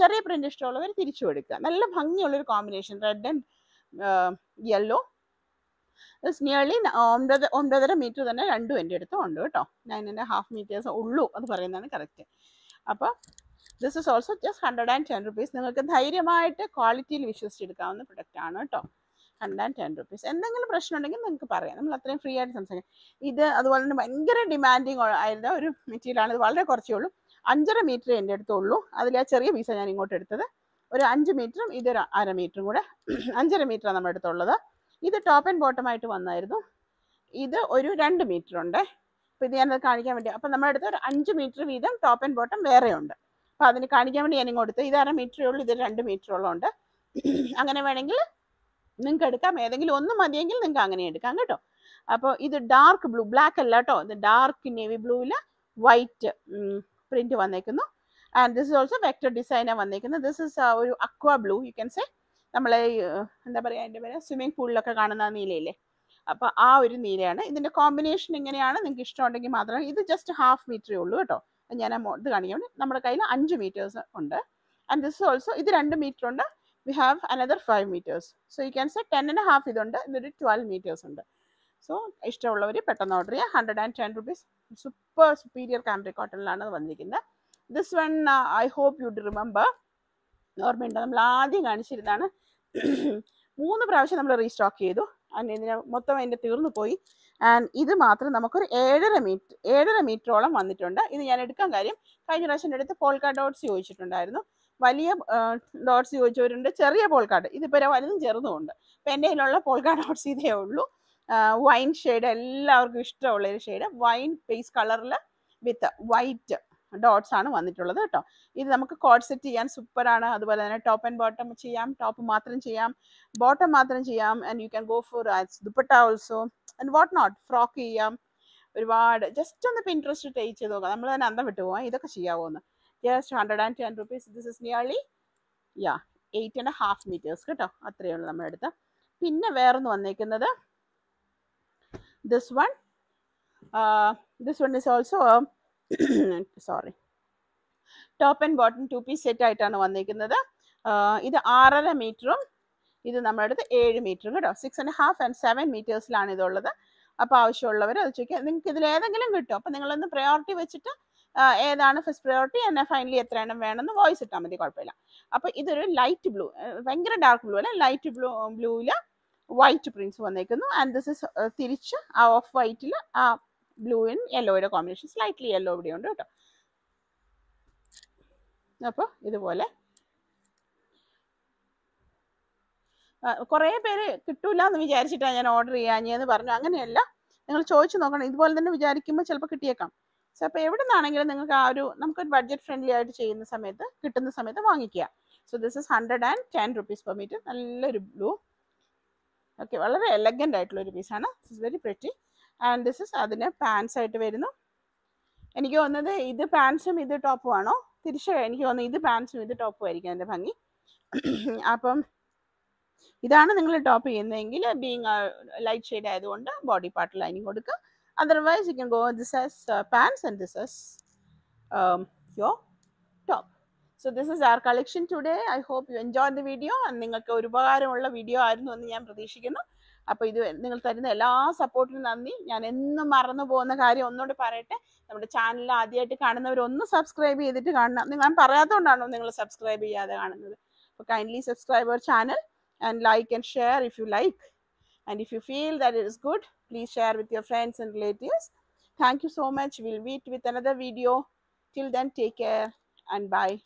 ചെറിയ പ്രിന്റ് ഇഷ്ടമുള്ളവർ തിരിച്ചു എടുക്കുക നല്ല ഭംഗിയുള്ളൊരു combination red and yellow nearly ഒമ്പത് ഒമ്പതര മീറ്റർ തന്നെ രണ്ടും എൻ്റെ അടുത്ത് ഉണ്ട് കേട്ടോ ഞാൻ എൻ്റെ ഹാഫ് മീറ്റേഴ്സ് ഉള്ളൂ അത് പറയുന്നതാണ് കറക്റ്റ് അപ്പോൾ this is also just hundred and ten rupees നിങ്ങൾക്ക് ധൈര്യമായിട്ട് ക്വാളിറ്റിയിൽ വിശ്വസിച്ചെടുക്കാവുന്ന പ്രൊഡക്റ്റ് ആണ് കേട്ടോ ഹൺഡ്രഡ് ആൻഡ് ടെൻ റുപ്പീസ് എന്തെങ്കിലും പ്രശ്നം ഉണ്ടെങ്കിൽ നിങ്ങൾക്ക് പറയാം നമ്മൾ അത്രയും ഫ്രീ ആയിട്ട് സംസാരിക്കാം ഇത് അതുപോലെ തന്നെ ഭയങ്കര ഡിമാൻഡിങ് ആയിരുന്ന ഒരു മെറ്റീരിയലാണ് ഇത് വളരെ കുറച്ചേ ഉള്ളൂ അഞ്ചര മീറ്റർ എൻ്റെ അടുത്തുള്ളൂ അതിൽ ആ ചെറിയ പീസാണ് ഞാൻ ഇങ്ങോട്ട് എടുത്തത് ഒരു അഞ്ച് മീറ്ററും ഇതൊരു അര മീറ്ററും കൂടെ അഞ്ചര മീറ്ററാണ് നമ്മുടെ അടുത്തുള്ളത് ഇത് ടോപ്പ് ആൻഡ് ബോട്ടം ആയിട്ട് വന്നായിരുന്നു ഇത് ഒരു രണ്ട് മീറ്റർ ഉണ്ട് അപ്പോൾ ഇത് ഞാനത് കാണിക്കാൻ വേണ്ടി അപ്പം നമ്മുടെ അടുത്ത് ഒരു അഞ്ച് മീറ്റർ വീതം ടോപ്പ് ആൻഡ് ബോട്ടം വേറെ ഉണ്ട് അപ്പോൾ അതിന് കാണിക്കാൻ വേണ്ടി ഞാനും കൊടുത്തു ഇത് അര മീറ്ററേ ഉള്ളൂ ഇത് രണ്ട് മീറ്ററോളം ഉണ്ട് അങ്ങനെ വേണമെങ്കിൽ നിങ്ങൾക്ക് എടുക്കാം ഏതെങ്കിലും ഒന്ന് മതിയെങ്കിൽ നിങ്ങൾക്ക് അങ്ങനെ എടുക്കാം കേട്ടോ അപ്പോൾ ഇത് ഡാർക്ക് ബ്ലൂ ബ്ലാക്ക് അല്ല കേട്ടോ ഇത് ഡാർക്ക് നേവി ബ്ലൂവിൽ വൈറ്റ് പ്രിന്റ് വന്നേക്കുന്നു and this is also vector ഡിസൈനാണ് വന്നേക്കുന്നത് ദിസ് ഇസ് ഒരു aqua blue you can say നമ്മളെ എന്താ പറയുക അതിൻ്റെ പേര് സ്വിമ്മിംഗ് പൂളിലൊക്കെ കാണുന്ന നീലയില്ലേ അപ്പോൾ ആ ഒരു നീലയാണ് ഇതിൻ്റെ കോമ്പിനേഷൻ ഇങ്ങനെയാണ് നിങ്ങൾക്ക് ഇഷ്ടമുണ്ടെങ്കിൽ മാത്രം ഇത് ജസ്റ്റ് ഹാഫ് മീറ്ററേ ഉള്ളൂ കേട്ടോ ഞാൻ ഇത് കാണിക്കാം നമ്മുടെ കയ്യിൽ അഞ്ച് മീറ്റേഴ്സ് ഉണ്ട് ആൻഡ് ദിസ് ഓൾസോ ഇത് രണ്ട് മീറ്റർ ഉണ്ട് we have another five metres so you can say ten and half ഇതുണ്ട് ഇതൊരു ട്വൽവ് മീറ്റേഴ്സ് ഉണ്ട് സോ ഇഷ്ടമുള്ളവർ പെട്ടെന്ന് ഓർഡർ ചെയ്യുക hundred and ten rupees super superior കാൻഡ്രി കോട്ടണിലാണ് വന്നിരിക്കുന്നത് this one I hope you remember ഓർമ്മയുണ്ട് നമ്മൾ ആദ്യം കാണിച്ചിരുന്നതാണ് മൂന്ന് പ്രാവശ്യം നമ്മൾ റീസ്റ്റോക്ക് ചെയ്തു അതിന് മൊത്തം അതിൻ്റെ തീർന്നു പോയി ആൻഡ് ഇത് മാത്രം നമുക്കൊരു ഏഴര മീറ്റർ ഏഴര മീറ്ററോളം വന്നിട്ടുണ്ട് ഇത് ഞാൻ എടുക്കാൻ കാര്യം കഴിഞ്ഞ പ്രാവശ്യം എടുത്ത് പോൾക്കാ ഡോട്ട്സ് ചോദിച്ചിട്ടുണ്ടായിരുന്നു വലിയ ഡോട്ട്സ് ചോദിച്ചവരുണ്ട് ചെറിയ പോൾക്കാട്ട് ഇതിപ്പോൾ വലുതും ചെറുതും ഉണ്ട് അപ്പം എൻ്റെ കയ്യിലുള്ള പോൾക്കാ ഡോട്ട്സ് ഇതേ ഉള്ളൂ വൈൻ ഷെയ്ഡ് എല്ലാവർക്കും ഇഷ്ടമുള്ള ഒരു ഷെയ്ഡ് വൈൻ പേസ് കളറിൽ വിത്ത് വൈറ്റ് ഡോട്ട്സ് ആണ് വന്നിട്ടുള്ളത് കേട്ടോ ഇത് നമുക്ക് കോഡ് സെറ്റ് ചെയ്യാൻ സൂപ്പറാണ് അതുപോലെ തന്നെ ടോപ്പ് ആൻഡ് ബോട്ടം ചെയ്യാം ടോപ്പ് മാത്രം ചെയ്യാം ബോട്ടം മാത്രം ചെയ്യാം and you can go for dupatta also and what not frock ചെയ്യാം ഒരുപാട് ജസ്റ്റ് ഒന്ന് ഇപ്പം ഇൻട്രസ്റ്റ് ടേച്ച് ചെയ്ത് നോക്കാം നമ്മൾ തന്നെ അന്തം വിട്ടു പോകാം ഇതൊക്കെ ചെയ്യാവുമെന്ന് just hundred and ten rupees this is nearly yeah eight and half metres കേട്ടോ അത്രയേ ഉള്ളൂ നമ്മുടെ അടുത്ത് പിന്നെ വേറൊന്ന് വന്നേക്കുന്നത് this one this one is also sorry top and bottom two piece set ആയിട്ടാണ് വന്നേക്കുന്നത് ഇത് ആറര മീറ്ററും ഇത് നമ്മുടെ അടുത്ത് ഏഴ് മീറ്റർ കേട്ടോ six and half and seven മീറ്റേഴ്സിലാണ് ഇതുള്ളത് അപ്പോൾ ആവശ്യമുള്ളവർ അത് ചോദിക്കാം നിങ്ങൾക്ക് ഇതിൽ ഏതെങ്കിലും കിട്ടും അപ്പോൾ നിങ്ങളൊന്ന് പ്രയോറിറ്റി വെച്ചിട്ട് ഏതാണ് ഫസ്റ്റ് പ്രയോറിറ്റി എന്നെ ഫൈനലി എത്ര എണ്ണം വേണമെന്ന് വോയിസ് ഇട്ടാൽ മതി കുഴപ്പമില്ല അപ്പോൾ ഇതൊരു ലൈറ്റ് ബ്ലൂ ഭയങ്കര ഡാർക്ക് ബ്ലൂ അല്ല ലൈറ്റ് ബ്ലൂ ബ്ലൂവിൽ വൈറ്റ് പ്രിൻസ് വന്നേക്കുന്നു ആൻഡ് ദിസ് ഇസ് തിരിച്ച് ആ ഓഫ് വൈറ്റിൽ ആ ആൻഡ് യെല്ലോയുടെ കോമ്പിനേഷൻ സ്ലൈറ്റ്ലി യെല്ലോ ഇവിടെയുണ്ട് കേട്ടോ അപ്പോൾ ഇതുപോലെ കുറേ പേര് കിട്ടൂല എന്ന് വിചാരിച്ചിട്ടാണ് ഞാൻ ഓർഡർ എന്ന് പറഞ്ഞു അങ്ങനെയല്ല നിങ്ങൾ ചോദിച്ചു നോക്കണം ഇതുപോലെ തന്നെ വിചാരിക്കുമ്പോൾ ചിലപ്പോൾ കിട്ടിയേക്കാം സോ അപ്പോൾ എവിടെ നിന്നാണെങ്കിലും നിങ്ങൾക്ക് ആ ഒരു നമുക്കൊരു ബഡ്ജറ്റ് ഫ്രണ്ട്ലി ആയിട്ട് ചെയ്യുന്ന സമയത്ത് കിട്ടുന്ന സമയത്ത് വാങ്ങിക്കുക so this is hundred and ten rupees per metre നല്ലൊരു ബ്ലൂ ഓക്കെ വളരെ എലഗൻ്റ് ആയിട്ടുള്ള ഒരു പീസാണ് this is very pretty and this is അതിന് പാൻസ് ആയിട്ട് വരുന്നു എനിക്ക് തോന്നുന്നത് ഇത് പാൻസും ഇത് ടോപ്പും ആണോ തിരിച്ചു എനിക്ക് തോന്നുന്നത് ഇത് പാൻസും ഇത് ടോപ്പും ആയിരിക്കും എൻ്റെ ഭംഗി അപ്പം ഇതാണ് നിങ്ങൾ ടോപ്പ് ചെയ്യുന്നതെങ്കിൽ ബീങ് ലൈറ്റ് ഷെയ്ഡ് ആയതുകൊണ്ട് ബോഡി പാർട്ട് ലൈനിങ് കൊടുക്കുക otherwise you can go this as pants and this as your top so this is our collection today I hope you enjoy the video നിങ്ങൾക്ക് ഒരു ഉപകാരമുള്ള video ആയിരുന്നു എന്ന് ഞാൻ പ്രതീക്ഷിക്കുന്നു അപ്പോൾ ഇത് നിങ്ങൾ തരുന്ന എല്ലാ സപ്പോർട്ടിനും നന്ദി ഞാൻ എന്നും മറന്നു പോകുന്ന കാര്യം ഒന്നുകൂടി പറയട്ടെ നമ്മുടെ ചാനൽ ആദ്യമായിട്ട് കാണുന്നവർ ഒന്ന് സബ്സ്ക്രൈബ് ചെയ്തിട്ട് കാണണം നിങ്ങൾ പറയാത്തതുകൊണ്ടാണോ നിങ്ങൾ സബ്സ്ക്രൈബ് ചെയ്യാതെ കാണുന്നത് അപ്പോൾ kindly subscribe our channel and like and share if you like. And if you feel that it is good, please share with your friends and relatives. Thank you so much. We'll meet with another video. Till then, take care and bye.